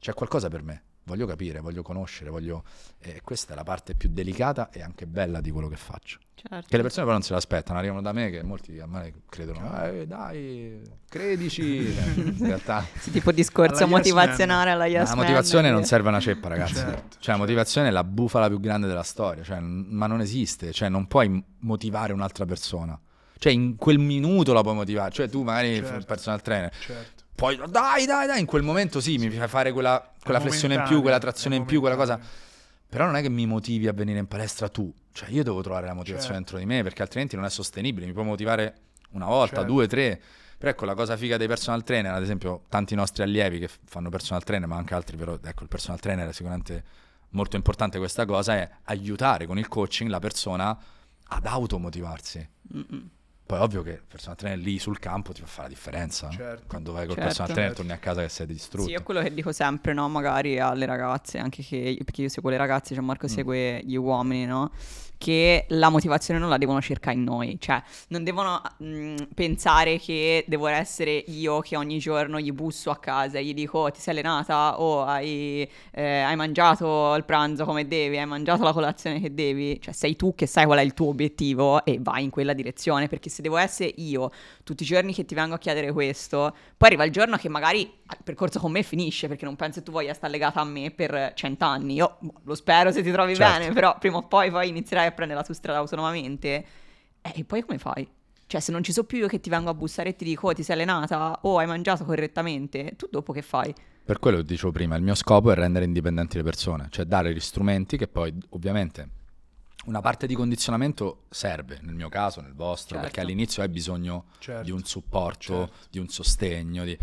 C'è qualcosa per me voglio capire, voglio conoscere, voglio... Eh, questa è la parte più delicata e anche bella di quello che faccio. Certo. Che le persone però non se l'aspettano, arrivano da me che molti a me credono, eh, dai, credici. Cioè, in realtà... Sì, tipo discorso alla motivazionale yes alla yes La motivazione man. non serve una ceppa ragazzi. Certo, cioè certo. motivazione è la bufala più grande della storia, cioè, ma non esiste, cioè non puoi motivare un'altra persona cioè in quel minuto la puoi motivare, cioè tu magari certo, personal trainer, certo. Poi dai, dai, dai, in quel momento sì, mi fai fare quella, quella flessione in più, quella trazione in più, quella cosa. Però non è che mi motivi a venire in palestra tu, cioè io devo trovare la motivazione certo. dentro di me perché altrimenti non è sostenibile, mi puoi motivare una volta, certo. due, tre. Però ecco la cosa figa dei personal trainer, ad esempio tanti nostri allievi che fanno personal trainer, ma anche altri, però ecco il personal trainer è sicuramente molto importante questa cosa, è aiutare con il coaching la persona ad automotivarsi. Mm-mm. Poi è ovvio che il personal trainer lì sul campo ti fa fare la differenza. Eh. Certo. Quando vai col certo. personal trainer certo. torni a casa che sei distrutto. Sì, è quello che dico sempre, no? Magari alle ragazze, anche che, perché io seguo le ragazze, cioè Marco mm. segue gli uomini, no? che la motivazione non la devono cercare in noi, cioè non devono mh, mm, pensare che devo essere io che ogni giorno gli busso a casa e gli dico oh, ti sei allenata o oh, hai, eh, hai, mangiato il pranzo come devi, hai mangiato la colazione che devi, cioè sei tu che sai qual è il tuo obiettivo e vai in quella direzione, perché se devo essere io tutti i giorni che ti vengo a chiedere questo, poi arriva il giorno che magari il percorso con me finisce perché non penso che tu voglia stare legata a me per cent'anni, io boh, lo spero se ti trovi certo. bene, però prima o poi poi inizierai a e prende la tua strada autonomamente, eh, e poi come fai? Cioè, se non ci so più io che ti vengo a bussare e ti dico oh, ti sei allenata o oh, hai mangiato correttamente, tu dopo che fai? Per quello che dicevo prima, il mio scopo è rendere indipendenti le persone, cioè dare gli strumenti che poi ovviamente una parte di condizionamento serve, nel mio caso, nel vostro, certo. perché all'inizio hai bisogno certo. di un supporto, certo. di un sostegno, di...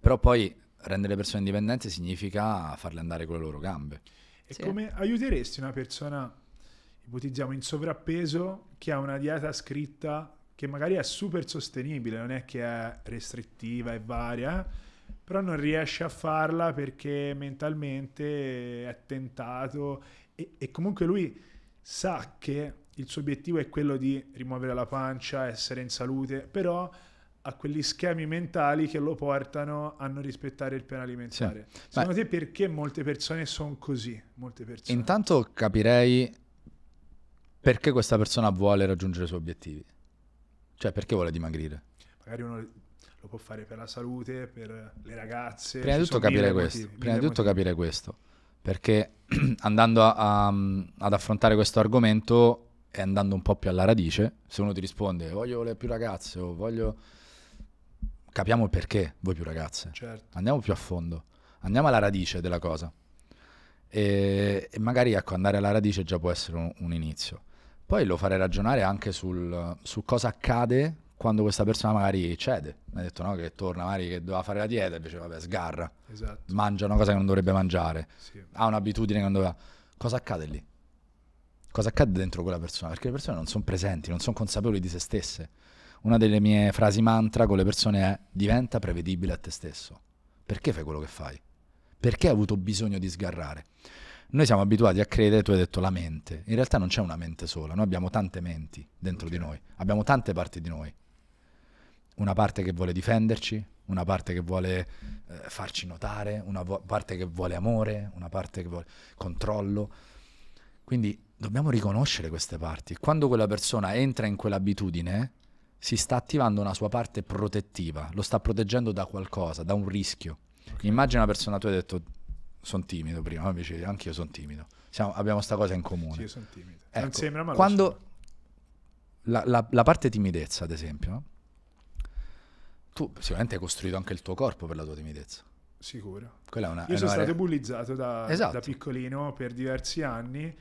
però poi rendere le persone indipendenti significa farle andare con le loro gambe. E sì. come aiuteresti una persona ipotizziamo in sovrappeso, che ha una dieta scritta che magari è super sostenibile, non è che è restrittiva e varia, però non riesce a farla perché mentalmente è tentato e, e comunque lui sa che il suo obiettivo è quello di rimuovere la pancia, essere in salute, però ha quegli schemi mentali che lo portano a non rispettare il piano alimentare. Sì. Secondo Beh, te perché molte persone sono così? Molte persone. Intanto capirei perché questa persona vuole raggiungere i suoi obiettivi. Cioè, perché vuole dimagrire? Magari uno lo può fare per la salute, per le ragazze. Prima di tutto capire questo. Motivi, prima di tutto capire questo. Perché andando a, a, mm, ad affrontare questo argomento e andando un po' più alla radice, se uno ti risponde voglio le più ragazze o voglio... Capiamo il perché voi più ragazze. Certo. Andiamo più a fondo. Andiamo alla radice della cosa. E, e magari ecco, andare alla radice già può essere un, un inizio. Poi lo farei ragionare anche sul, su cosa accade quando questa persona magari cede. Mi ha detto no, che torna magari che doveva fare la dieta, invece vabbè sgarra, esatto. mangia una cosa che non dovrebbe mangiare, sì. ha un'abitudine che non doveva. Cosa accade lì? Cosa accade dentro quella persona? Perché le persone non sono presenti, non sono consapevoli di se stesse. Una delle mie frasi mantra con le persone è diventa prevedibile a te stesso. Perché fai quello che fai? Perché hai avuto bisogno di sgarrare? noi siamo abituati a credere, tu hai detto la mente, in realtà non c'è una mente sola, noi abbiamo tante menti dentro okay. di noi, abbiamo tante parti di noi, una parte che vuole difenderci, una parte che vuole eh, farci notare, una vo- parte che vuole amore, una parte che vuole controllo. Quindi dobbiamo riconoscere queste parti. Quando quella persona entra in quell'abitudine, si sta attivando una sua parte protettiva, lo sta proteggendo da qualcosa, da un rischio. Okay. Immagina una persona, tu hai detto sono timido prima, invece anche io sono timido. Siamo, abbiamo questa cosa in comune. Sì, io sono timido. Ecco, non sembra, ma quando la, la, la, parte timidezza, ad esempio, no? tu sicuramente hai costruito anche il tuo corpo per la tua timidezza. Sicuro. è una, io è sono una... stato bullizzato da, esatto. da piccolino per diversi anni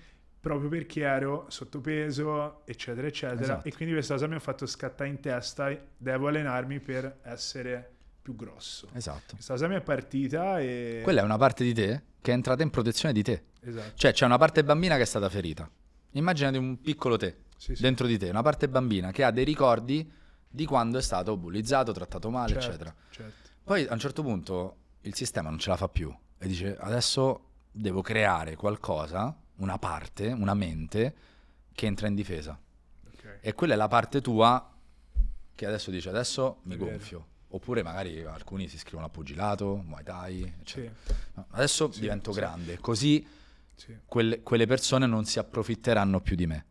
proprio perché ero sottopeso, eccetera, eccetera. Esatto. E quindi questa cosa mi ha fatto scattare in testa, devo allenarmi per essere più grosso. Esatto. Questa cosa mia è partita e... Quella è una parte di te che è entrata in protezione di te. Esatto. Cioè c'è una parte bambina che è stata ferita. Immaginate un piccolo te sì, sì. dentro di te, una parte bambina che ha dei ricordi di quando è stato bullizzato, trattato male, certo, eccetera. Certo. Poi a un certo punto il sistema non ce la fa più e dice adesso devo creare qualcosa, una parte, una mente che entra in difesa. Okay. E quella è la parte tua che adesso dice adesso mi gonfio Oppure magari alcuni si iscrivono a pugilato, muay thai. Sì. Adesso sì, divento sì. grande, così quelle, quelle, persone non si approfitteranno più di me.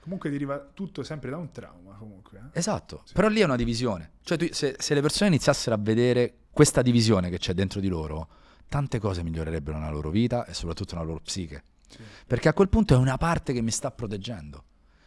Comunque deriva tutto sempre da un trauma. Comunque, eh? Esatto, però lì è una divisione. Cioè tu, se, se le persone iniziassero a vedere questa divisione che c'è dentro di loro, tante cose migliorerebbero nella loro vita e soprattutto nella loro psiche. Perché a quel punto è una parte che mi sta proteggendo.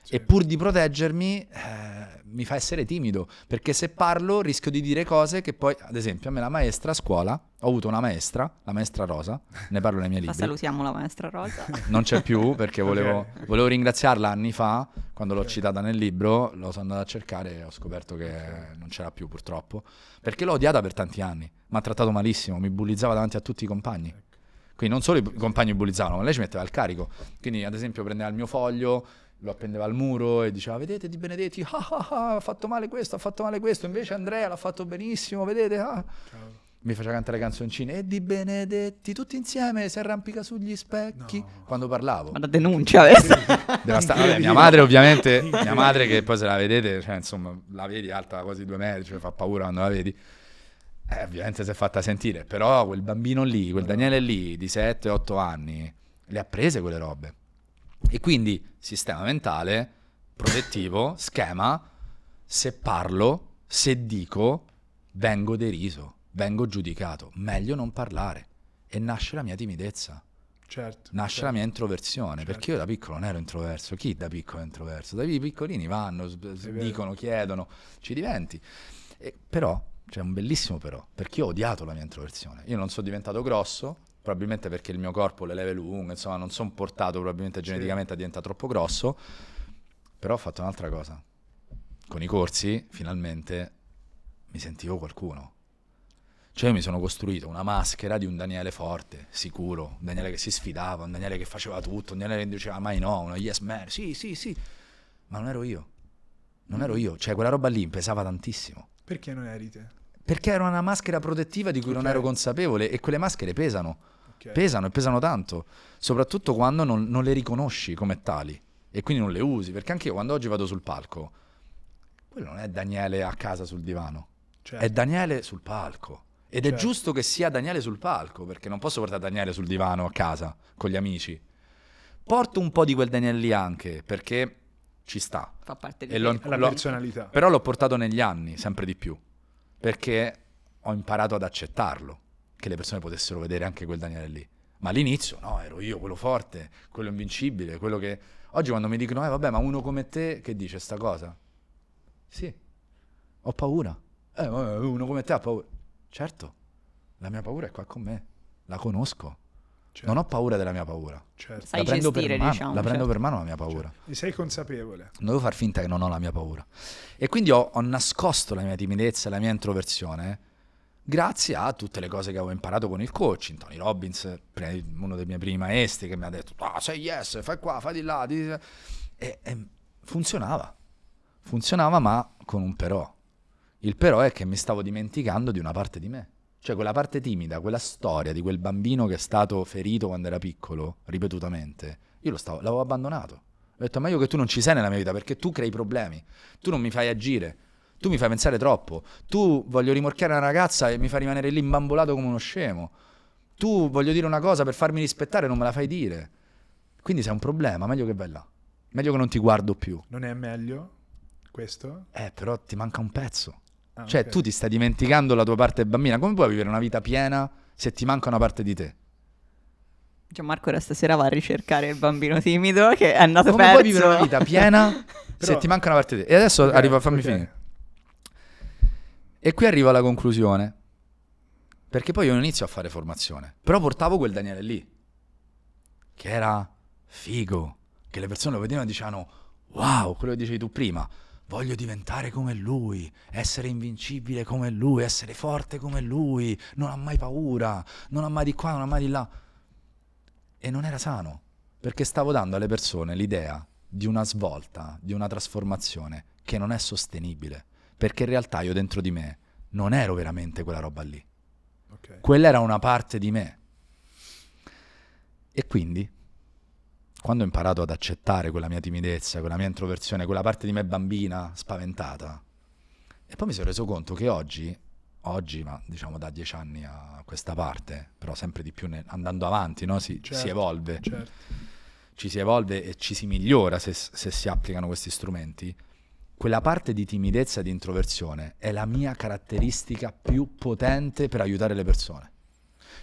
E certo. pur di proteggermi eh, mi fa essere timido, perché se parlo rischio di dire cose che poi, ad esempio, a me la maestra a scuola, ho avuto una maestra, la maestra Rosa, ne parlo nei miei libri. La salutiamo la maestra Rosa. Non c'è più perché volevo, volevo ringraziarla anni fa, quando l'ho citata nel libro, l'ho andata a cercare e ho scoperto che non c'era più purtroppo, perché l'ho odiata per tanti anni, mi ha trattato malissimo, mi bullizzava davanti a tutti i compagni. Ecco. Quindi non solo i compagni bullizzavano, ma lei ci metteva il carico. Quindi ad esempio prendeva il mio foglio, lo appendeva al muro e diceva vedete Di Benedetti, ah, ah, ah, ha fatto male questo, ha fatto male questo, invece Andrea l'ha fatto benissimo, vedete? Ah. mi faceva cantare canzoncine e di benedetti tutti insieme si arrampica sugli specchi no. quando parlavo ma da denuncia adesso Devasta- vabbè, mia madre ovviamente mia madre che poi se la vedete cioè, insomma la vedi alta quasi due metri cioè, fa paura quando la vedi eh, ovviamente si è fatta sentire però quel bambino lì quel Daniele lì di 7-8 anni le ha prese quelle robe e quindi sistema mentale, protettivo, schema, se parlo, se dico, vengo deriso, vengo giudicato, meglio non parlare. E nasce la mia timidezza. Certo, nasce certo. la mia introversione, certo. perché io da piccolo non ero introverso, chi da piccolo è introverso? Dai piccolini vanno, dicono, chiedono, ci diventi. E, però, c'è cioè un bellissimo però, perché io ho odiato la mia introversione. Io non sono diventato grosso, probabilmente perché il mio corpo, le leve lunghe, insomma, non sono portato probabilmente geneticamente a diventare troppo grosso, però ho fatto un'altra cosa. Con i corsi, finalmente, mi sentivo qualcuno. Cioè mi sono costruito una maschera di un Daniele forte, sicuro, un Daniele che si sfidava, un Daniele che faceva tutto, un Daniele che diceva mai no, uno yes man, sì, sì, sì. Ma non ero io. Non ero io. Cioè quella roba lì pesava tantissimo. Perché non eri te? Perché era una maschera protettiva di cui okay. non ero consapevole e quelle maschere pesano okay. pesano e pesano tanto, soprattutto quando non, non, le riconosci come tali e quindi non le usi, perché anche io quando oggi vado sul palco, quello non è Daniele a casa sul divano, certo. è Daniele sul palco. Ed certo. è giusto che sia Daniele sul palco, perché non posso portare Daniele sul divano a casa con gli amici. Porto un po' di quel Daniele lì anche, perché ci sta. Fa parte della personalità. Però l'ho portato negli anni, sempre di più, perché ho imparato ad accettarlo che le persone potessero vedere anche quel Daniele lì. Ma all'inizio no, ero io, quello forte, quello invincibile, quello che... Oggi quando mi dicono, eh vabbè, ma uno come te che dice sta cosa? Sì, ho paura. Eh, uno come te ha paura. Certo, la mia paura è qua con me, la conosco. Certo. Non ho certo. paura della mia paura. Certo. La, prendo, gestire, per diciamo, la certo. prendo, per mano, la mia paura. Ne certo. sei consapevole. Non devo far finta che non ho la mia paura. E quindi ho, ho nascosto la mia timidezza, la mia introversione grazie a tutte le cose che avevo imparato con il coaching. Tony Robbins, uno dei miei primi maestri, che mi ha detto, ah, sei yes, fai qua, fai di là, di... E, e funzionava, funzionava ma con un però. Il però è che mi stavo dimenticando di una parte di me. Cioè quella parte timida, quella storia di quel bambino che è stato ferito quando era piccolo, ripetutamente, io stavo, l'avevo abbandonato. Ho detto, ma io che tu non ci sei nella mia vita perché tu crei problemi, tu non mi fai agire, tu mi fai pensare troppo, tu voglio rimorchiare una ragazza e mi fai rimanere lì imbambolato come uno scemo, tu voglio dire una cosa per farmi rispettare e non me la fai dire. Quindi sei un problema, meglio che vai là. Meglio che non ti guardo più. Non è meglio questo? Eh, però ti manca un pezzo. Ah, cioè, okay. tu ti stai dimenticando la tua parte bambina. Come puoi vivere una vita piena se ti manca una parte di te? Gianmarco ora stasera va a ricercare il bambino timido che è andato Come perso. Come puoi vivere una vita piena se ti manca una parte di te? E adesso okay, arriva, fammi okay. finire. E qui arrivo alla conclusione. Perché poi io non inizio a fare formazione. Però portavo quel Daniele lì, che era figo, che le persone lo vedevano e dicevano, wow, quello che dicevi tu prima, voglio diventare come lui, essere invincibile come lui, essere forte come lui, non ha mai paura, non ha mai di qua, non ha mai di là. E non era sano, perché stavo dando alle persone l'idea di una svolta, di una trasformazione che non è sostenibile perché in realtà io dentro di me non ero veramente quella roba lì. Okay. Quella era una parte di me. E quindi, quando ho imparato ad accettare quella mia timidezza, quella mia introversione, quella parte di me bambina, spaventata, e poi mi sono reso conto che oggi, oggi, ma diciamo da dieci anni a questa parte, però sempre di più ne, andando avanti, no? si, certo, si, evolve. Certo. Ci si evolve e ci si migliora se, se si applicano questi strumenti quella parte di timidezza e di introversione è la mia caratteristica più potente per aiutare le persone.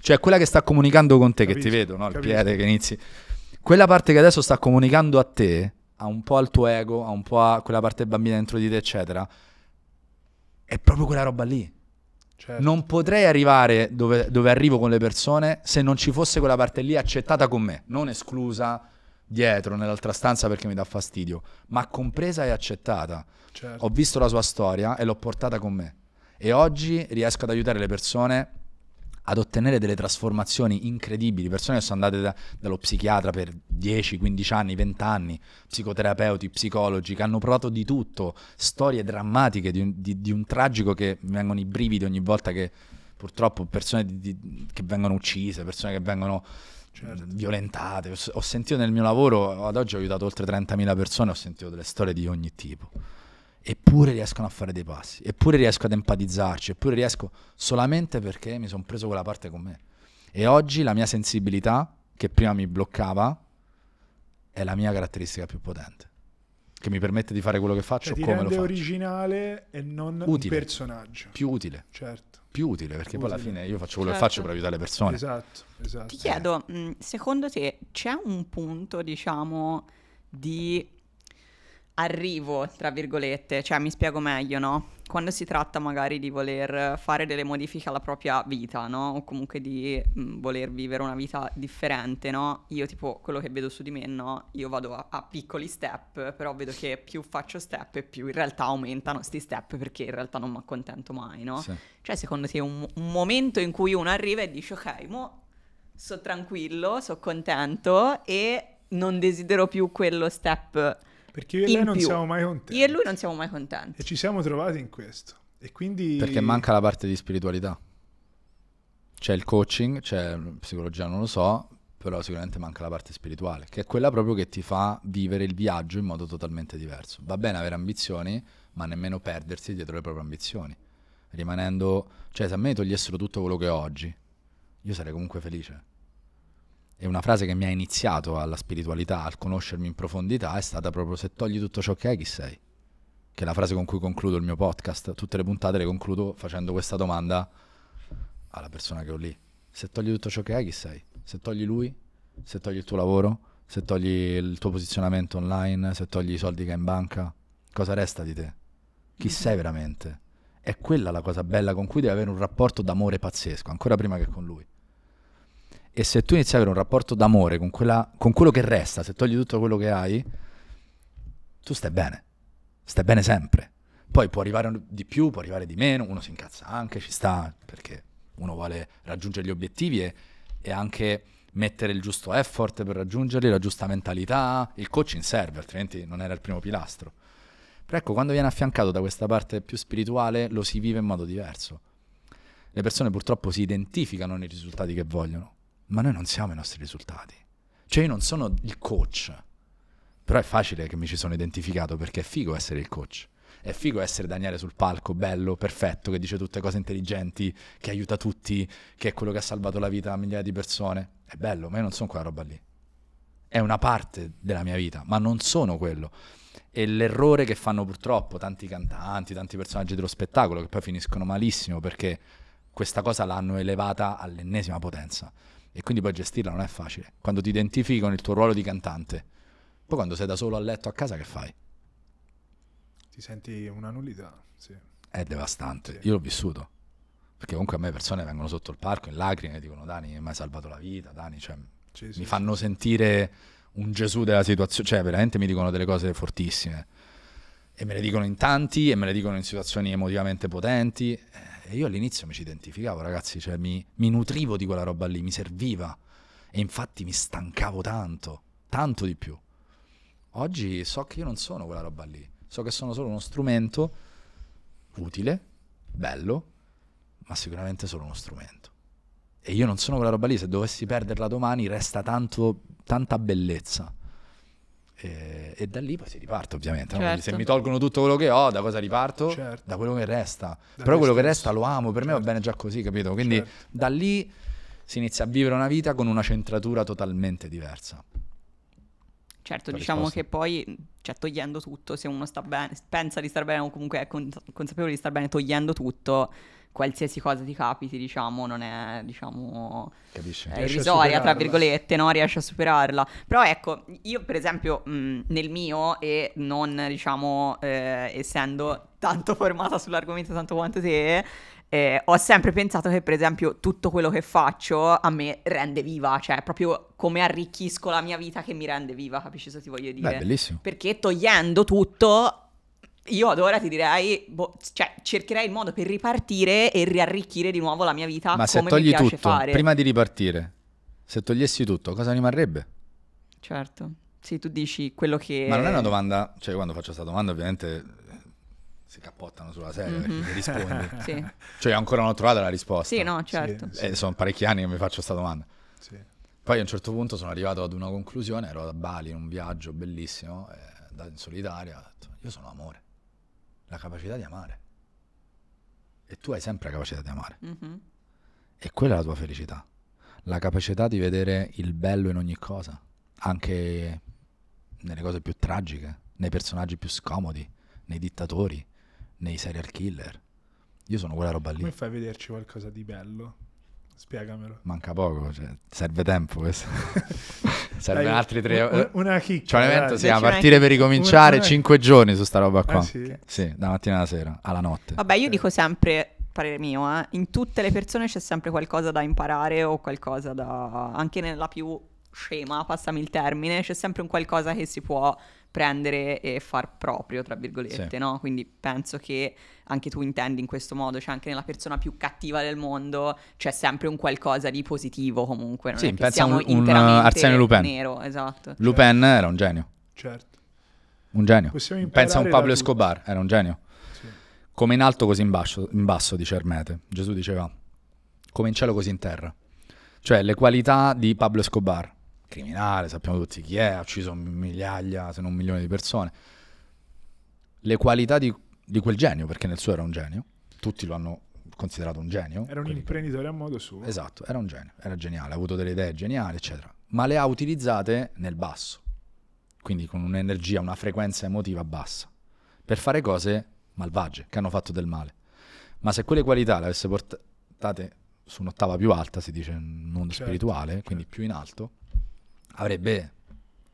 Cioè quella che sta comunicando con te, capisci, che ti vedo, no? il capisci. piede che inizi. Quella parte che adesso sta comunicando a te, a un po' al tuo ego, a un po' a quella parte bambina dentro di te, eccetera, è proprio quella roba lì. Certo. Non potrei arrivare dove, dove, arrivo con le persone se non ci fosse quella parte lì accettata con me, non esclusa, dietro, nell'altra stanza perché mi dà fastidio, ma compresa e accettata. Certo. Ho visto la sua storia e l'ho portata con me. E oggi riesco ad aiutare le persone ad ottenere delle trasformazioni incredibili, persone che sono andate da, dallo psichiatra per 10, 15 anni, 20 anni, psicoterapeuti, psicologi, che hanno provato di tutto, storie drammatiche di un, di, di un tragico che mi vengono i brividi ogni volta che purtroppo persone di, che vengono uccise, persone che vengono certo. violentate. Ho, ho sentito nel mio lavoro, ad oggi ho aiutato oltre 30.000 persone, ho sentito delle storie di ogni tipo. Eppure riescono a fare dei passi, eppure riesco ad empatizzarci, eppure riesco solamente perché mi sono preso quella parte con me. E oggi la mia sensibilità, che prima mi bloccava, è la mia caratteristica più potente che mi permette di fare quello che faccio cioè, come lo faccio originale e non utile, un personaggio più utile certo più utile, perché utile. poi alla fine io faccio quello certo. che faccio per aiutare le persone. Esatto, esatto. Ti chiedo, secondo te c'è un punto, diciamo, di arrivo, tra virgolette, cioè mi spiego meglio, no? Quando si tratta magari di voler fare delle modifiche alla propria vita, no? O comunque di mh, mm, voler vivere una vita differente, no? Io tipo quello che vedo su di me, no? Io vado a, a piccoli step, però vedo che più faccio step e più in realtà aumentano questi step perché in realtà non mi accontento mai, no? Sì. Cioè secondo te un, un momento in cui uno arriva e dice ok, mo so tranquillo, sono contento e non desidero più quello step perché io e lei non più. siamo mai contenti. Io e lui non siamo mai contenti. E ci siamo trovati in questo. E quindi... Perché manca la parte di spiritualità. C'è il coaching, c'è psicologia, non lo so, però sicuramente manca la parte spirituale, che è quella proprio che ti fa vivere il viaggio in modo totalmente diverso. Va bene avere ambizioni, ma nemmeno perdersi dietro le proprie ambizioni. Rimanendo, cioè se a me togliessero tutto quello che ho oggi, io sarei comunque felice. E una frase che mi ha iniziato alla spiritualità, al conoscermi in profondità, è stata proprio se togli tutto ciò che hai, chi sei? Che è la frase con cui concludo il mio podcast. Tutte le puntate le concludo facendo questa domanda alla persona che ho lì. Se togli tutto ciò che hai, chi sei? Se togli lui, se togli il tuo lavoro, se togli il tuo posizionamento online, se togli i soldi che hai in banca, cosa resta di te? Chi mm-hmm. sei veramente? È quella la cosa bella con cui devi avere un rapporto d'amore pazzesco, ancora prima che con lui. E se tu inizi a avere un rapporto d'amore con, quella, con quello che resta, se togli tutto quello che hai, tu stai bene. Stai bene sempre. Poi può arrivare di più, può arrivare di meno, uno si incazza anche, ci sta, perché uno vuole raggiungere gli obiettivi e, e anche mettere il giusto effort per raggiungerli, la giusta mentalità. Il coaching serve, altrimenti non era il primo pilastro. Però ecco, quando viene affiancato da questa parte più spirituale, lo si vive in modo diverso. Le persone purtroppo si identificano nei risultati che vogliono ma noi non siamo i nostri risultati. Cioè io non sono il coach, però è facile che mi ci sono identificato perché è figo essere il coach. È figo essere Daniele sul palco, bello, perfetto, che dice tutte cose intelligenti, che aiuta tutti, che è quello che ha salvato la vita a migliaia di persone. È bello, ma io non sono quella roba lì. È una parte della mia vita, ma non sono quello. E l'errore che fanno purtroppo tanti cantanti, tanti personaggi dello spettacolo, che poi finiscono malissimo perché questa cosa l'hanno elevata all'ennesima potenza e quindi poi gestirla non è facile. Quando ti identifichi con il tuo ruolo di cantante, poi quando sei da solo a letto a casa che fai? Ti senti una nullità, sì. È devastante, sì. io l'ho vissuto. Perché comunque a me persone vengono sotto il parco in lacrime e dicono Dani mi hai salvato la vita, Dani, cioè, sì, sì, mi fanno sentire un Gesù della situazione, cioè veramente mi dicono delle cose fortissime. E me le dicono in tanti e me le dicono in situazioni emotivamente potenti. Eh, e io all'inizio mi ci identificavo, ragazzi, cioè mi, mi nutrivo di quella roba lì, mi serviva. E infatti mi stancavo tanto, tanto di più. Oggi so che io non sono quella roba lì, so che sono solo uno strumento utile, bello, ma sicuramente solo uno strumento. E io non sono quella roba lì, se dovessi perderla domani resta tanto, tanta bellezza. E, eh, e, da lì poi si riparte ovviamente. Certo. No? Se mi tolgono tutto quello che ho, da cosa riparto? Certo. Da quello che resta. Da Però quello stesso. che resta lo amo, per certo. me va certo. bene già così, capito? Quindi certo. da lì si inizia a vivere una vita con una centratura totalmente diversa. Certo, diciamo risposta. che poi, cioè, togliendo tutto, se uno sta bene, pensa di star bene o comunque è consapevole di star bene togliendo tutto, qualsiasi cosa ti capiti, diciamo, non è, diciamo, Capisci? è eh, irrisoria, tra virgolette, no? riesci a superarla. Però ecco, io per esempio mh, mm, nel mio e non, diciamo, eh, essendo tanto formata sull'argomento tanto quanto te, eh, ho sempre pensato che, per esempio, tutto quello che faccio a me rende viva, cioè proprio come arricchisco la mia vita che mi rende viva, capisci cosa ti voglio dire? Beh, bellissimo. Perché togliendo tutto io ad ora ti direi, boh, cioè, cercherei il modo per ripartire e riarricchire di nuovo la mia vita Ma se togli tutto, fare. prima di ripartire, se togliessi tutto, cosa rimarrebbe? Certo, sì, tu dici quello che... Ma non è una domanda, cioè quando faccio questa domanda ovviamente si cappottano sulla sedia mm-hmm. perché rispondi. sì. Cioè ancora non ho trovato la risposta. Sì, no, certo. Sì, eh, sì. Eh, sono parecchi anni che mi faccio questa domanda. Sì. Poi a un certo punto sono arrivato ad una conclusione, ero da Bali in un viaggio bellissimo, eh, in solitaria, ho detto, io sono amore la capacità di amare. E tu hai sempre la capacità di amare. Mm-hmm. E quella è la tua felicità. La capacità di vedere il bello in ogni cosa, anche nelle cose più tragiche, nei personaggi più scomodi, nei dittatori, nei serial killer. Io sono quella roba lì. Come fai a vederci qualcosa di bello? Spiegamelo. Manca poco, cioè, serve tempo questo. Servono altri tre... Un, una chicca. C'è un evento, sì, a partire per ricominciare, cinque giorni su sta roba eh, qua. Ah, sì. sì, da mattina alla sera, alla notte. Vabbè, io eh. dico sempre, parere mio, eh, in tutte le persone c'è sempre qualcosa da imparare o qualcosa da... anche nella più scema, passami il termine, c'è sempre un qualcosa che si può prendere e far proprio, tra virgolette, sì. no? Quindi penso che anche tu intendi in questo modo, cioè anche nella persona più cattiva del mondo c'è sempre un qualcosa di positivo comunque, non sì, è che siamo un, un eh, Lupin. nero, esatto. Certo. Lupin era un genio. Certo. Un genio. Pensa a un Pablo Escobar, era un genio. Sì. Come in alto così in basso, in basso, dice Ermete. Gesù diceva, come in cielo così in terra. Cioè le qualità di Pablo Escobar criminale, sappiamo tutti chi è, ha ucciso migliaia, se non milioni di persone. Le qualità di, di quel genio, perché nel suo era un genio, tutti lo hanno considerato un genio. Era un imprenditore che... a modo suo. Esatto, era un genio, era geniale, ha avuto delle idee geniali, eccetera, ma le ha utilizzate nel basso, quindi con un'energia, una frequenza emotiva bassa, per fare cose malvagie, che hanno fatto del male. Ma se quelle qualità le avesse portate su un'ottava più alta, si dice in mondo certo, spirituale, certo. quindi più in alto, avrebbe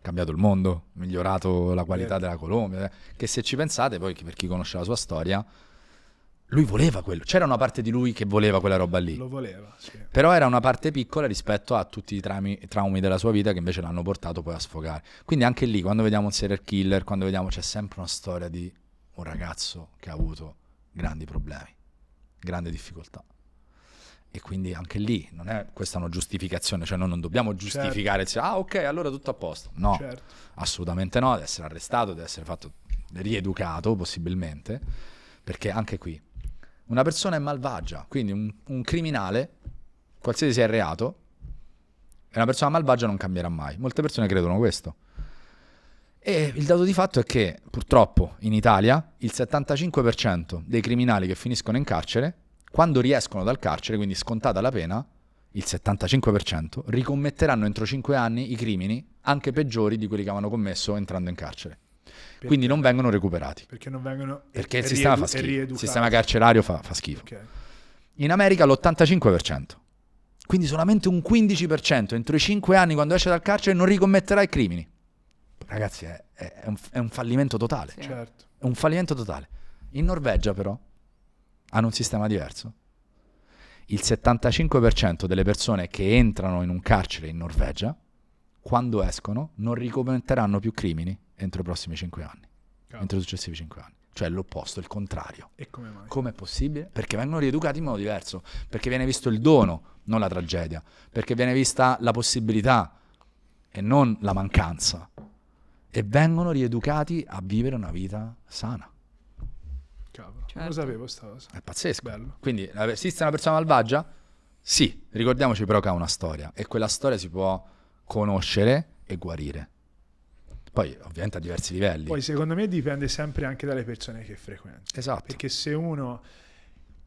cambiato il mondo, migliorato la qualità della Colombia, eh. che se ci pensate poi per chi conosce la sua storia, lui voleva quello, c'era una parte di lui che voleva quella roba lì. Lo voleva, sì. Però era una parte piccola rispetto a tutti i traumi, traumi della sua vita che invece l'hanno portato poi a sfogare. Quindi anche lì, quando vediamo un serial killer, quando vediamo c'è sempre una storia di un ragazzo che ha avuto grandi problemi, grandi difficoltà. E quindi anche lì non è questa una giustificazione, cioè noi non dobbiamo certo. giustificare, certo. ah ok, allora tutto a posto. No, certo. assolutamente no, deve essere arrestato, deve essere fatto rieducato possibilmente, perché anche qui una persona è malvagia, quindi un, un criminale, qualsiasi sia il reato, è una persona malvagia non cambierà mai. Molte persone credono questo. E il dato di fatto è che purtroppo in Italia il 75% dei criminali che finiscono in carcere quando riescono dal carcere, quindi scontata la pena, il 75%, ricommetteranno entro 5 anni i crimini anche peggiori di quelli che avevano commesso entrando in carcere. Perché Quindi non vengono recuperati. Perché, vengono perché il, sistema riedu- fa schifo. il sistema carcerario fa, fa schifo. Okay. In America l'85%. Quindi solamente un 15% entro i 5 anni quando esce dal carcere non ricommetterà i crimini. Ragazzi, è, è, un, è un, fallimento totale. Sì. Certo. È un fallimento totale. In Norvegia però hanno un sistema diverso. Il 75% delle persone che entrano in un carcere in Norvegia, quando escono, non ricommetteranno più crimini entro i prossimi 5 anni, oh. entro i successivi 5 anni cioè l'opposto, il contrario. E come mai? Com'è possibile? Perché vengono rieducati in modo diverso, perché viene visto il dono, non la tragedia, perché viene vista la possibilità e non la mancanza. E vengono rieducati a vivere una vita sana. Certo. Non lo sapevo questa cosa. È pazzesco. Bello. Quindi esiste una persona malvagia? Sì, ricordiamoci però che ha una storia e quella storia si può conoscere e guarire. Poi ovviamente a diversi livelli. Poi secondo me dipende sempre anche dalle persone che frequenti. Esatto. Perché se uno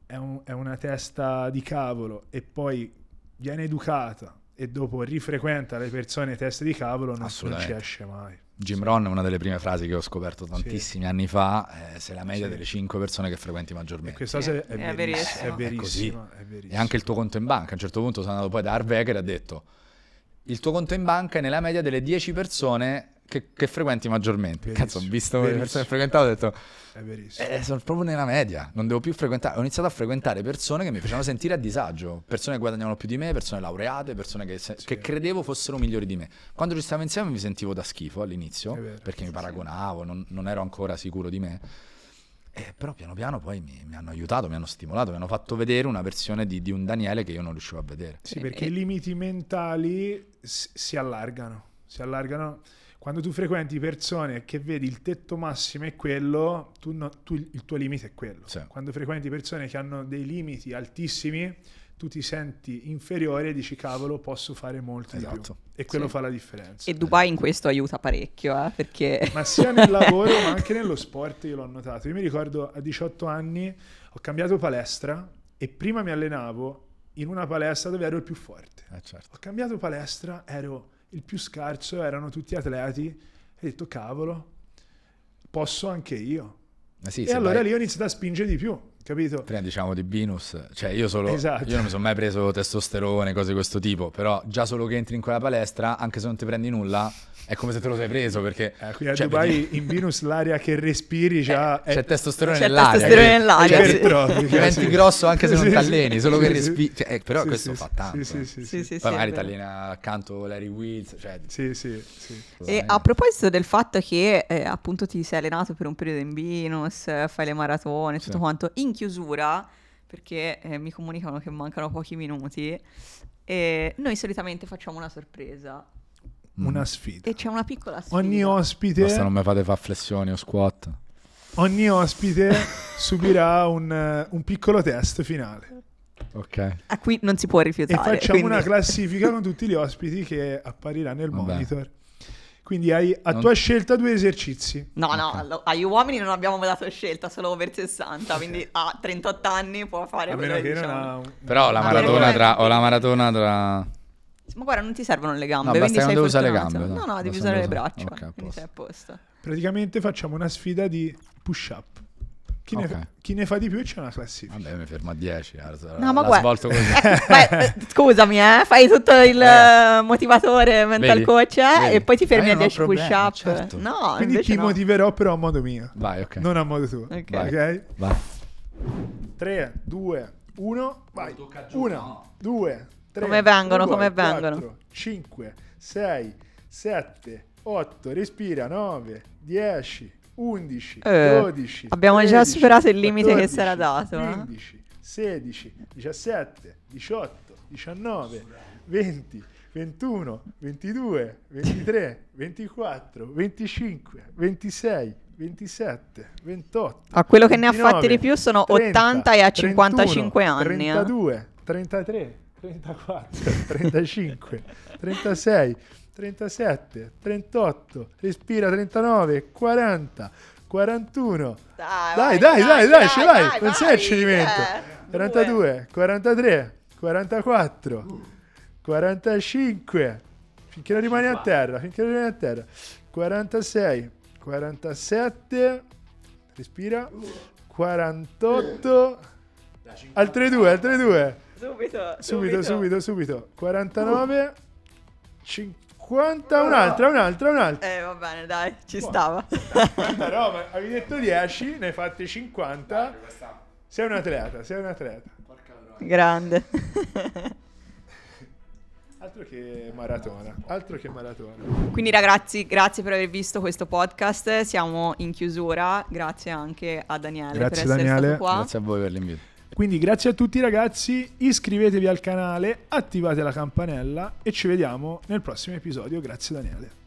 è, un, è una testa di cavolo e poi viene educata e dopo rifrequenta le persone teste di cavolo non, non ci esce mai. Jim Ron, una delle prime frasi che ho scoperto tantissimi sì. anni fa, eh, sei la media sì. delle 5 persone che frequenti maggiormente. E questa sì, è, è, È, verissima. È, verissima. E anche il tuo conto in banca. A un certo punto sono andato poi da Harvey e ha detto il tuo conto in banca è nella media delle 10 persone che, che frequenti maggiormente. Verissimo, Cazzo, ho visto verissimo. le persone e ho detto. Eh, sono proprio nella media, non devo più frequentare. Ho iniziato a frequentare persone che mi facevano sentire a disagio, persone che guadagnavano più di me, persone laureate, persone che, se- sì. che credevo fossero migliori di me. Quando ci stavamo insieme mi sentivo da schifo all'inizio, perché mi paragonavo, non, non, ero ancora sicuro di me. Eh, però piano piano poi mi, mi, hanno aiutato, mi hanno stimolato, mi hanno fatto vedere una versione di, di un Daniele che io non riuscivo a vedere. Sì, eh, perché e- eh. i limiti mentali si allargano, si allargano quando tu frequenti persone che vedi il tetto massimo è quello, tu no, tu, il tuo limite è quello. Sì. Quando frequenti persone che hanno dei limiti altissimi, tu ti senti inferiore e dici cavolo posso fare molto esatto. di più esatto. e quello sì. fa la differenza e Dubai in questo aiuta parecchio eh, perché ma sia nel lavoro ma anche nello sport io l'ho notato io mi ricordo a 18 anni ho cambiato palestra e prima mi allenavo in una palestra dove ero il più forte eh, certo. ho cambiato palestra ero il più scarso erano tutti atleti. E ho detto, cavolo, posso anche io. Ah, sì, e allora vai... lì ho iniziato a spingere di più capito? Prima diciamo di Binus, cioè io solo, esatto. io non mi sono mai preso testosterone, cose di questo tipo, però già solo che entri in quella palestra, anche se non ti prendi nulla, è come se te lo sei preso perché... Eh, qui a cioè, Dubai perché... in Venus l'aria che respiri già... Eh, è... C'è testosterone c'è nell'aria. Testosterone nell'aria. Cioè, ipertrofica. Diventi grosso anche se non sì, ti alleni, solo sì, che respiri... Cioè, eh, però sì, questo fa tanto. Eh. Sì, sì, sì. sì, Poi magari ti allena accanto Larry Wills, cioè... Sì, sì, sì. E a proposito del fatto che eh, appunto ti sei allenato per un periodo in Venus, fai le maratone, tutto quanto, in chiusura, perché eh, mi comunicano che mancano pochi minuti, e noi solitamente facciamo una sorpresa. Mm. Una sfida. E c'è una piccola sfida. Ogni ospite... Basta non mi fate fare flessioni o squat. Ogni ospite subirà un, eh, un piccolo test finale. ok A qui non si può rifiutare. E facciamo quindi... una classifica con tutti gli ospiti che apparirà nel Vabbè. monitor. Quindi hai a non... tua scelta due esercizi. No, okay. no, agli uomini non abbiamo dato scelta, solo over 60, quindi a 38 anni può fare quello che diciamo. ha... Però la ah, maratona tra... o la maratona tra... Ma guarda, non ti servono le gambe, no, quindi sei usare le gambe. No, no, no devi usare le braccia, okay, quindi sei a posto. Praticamente facciamo una sfida di push up. Chi, okay. ne, chi, ne, fa di più c'è una classifica. Vabbè, mi fermo a 10. No, ma guarda. Eh, eh, beh, eh, scusami, eh, fai tutto il eh. motivatore mental Vedi? coach Vedi? e poi ti fermi a 10 push up. Certo. No, Quindi ti no. motiverò però a modo mio. Vai, ok. Non a modo tuo. Ok. okay? Vai. 3, 2, 1, vai. 1, 2, 3. Come vengono, due, come vengono. 4, 5, 6, 7, 8, respira, 9, 10. 11, eh, 12. Abbiamo 13, già superato il limite 14, che si era dato. 15, eh? 16, 17, 18, 19, 20. 21, 22, 23, 24, 25, 26, 27, 28. A quello che 29, ne ha fatti di più sono 30, 80 e a 55 31, anni. 32, eh. 33, 34, 35, 36, 37, 38, respira 39, 40, 41. Dai, dai, dai, dai, ce l'hai, non sei al cedimento. 42, 43, 44, 45, finché non rimani a terra, finché non rimani a terra. 46, 47, respira, 48, altre due, altre due. Subito, subito, subito, subito. 49, 50. 50, un'altra, un'altra, un'altra. Eh, va bene, dai, ci Buono. stava. No, ma avevi detto 10, ne hai fatte 50. Sei un atleta, sei un atleta. Grande. Altro che maratona, altro che maratona. Quindi ragazzi, grazie per aver visto questo podcast, siamo in chiusura, grazie anche a Daniele grazie per essere Daniele. stato qua. Grazie a voi per l'invito. Quindi grazie a tutti ragazzi, iscrivetevi al canale, attivate la campanella e ci vediamo nel prossimo episodio. Grazie Daniele.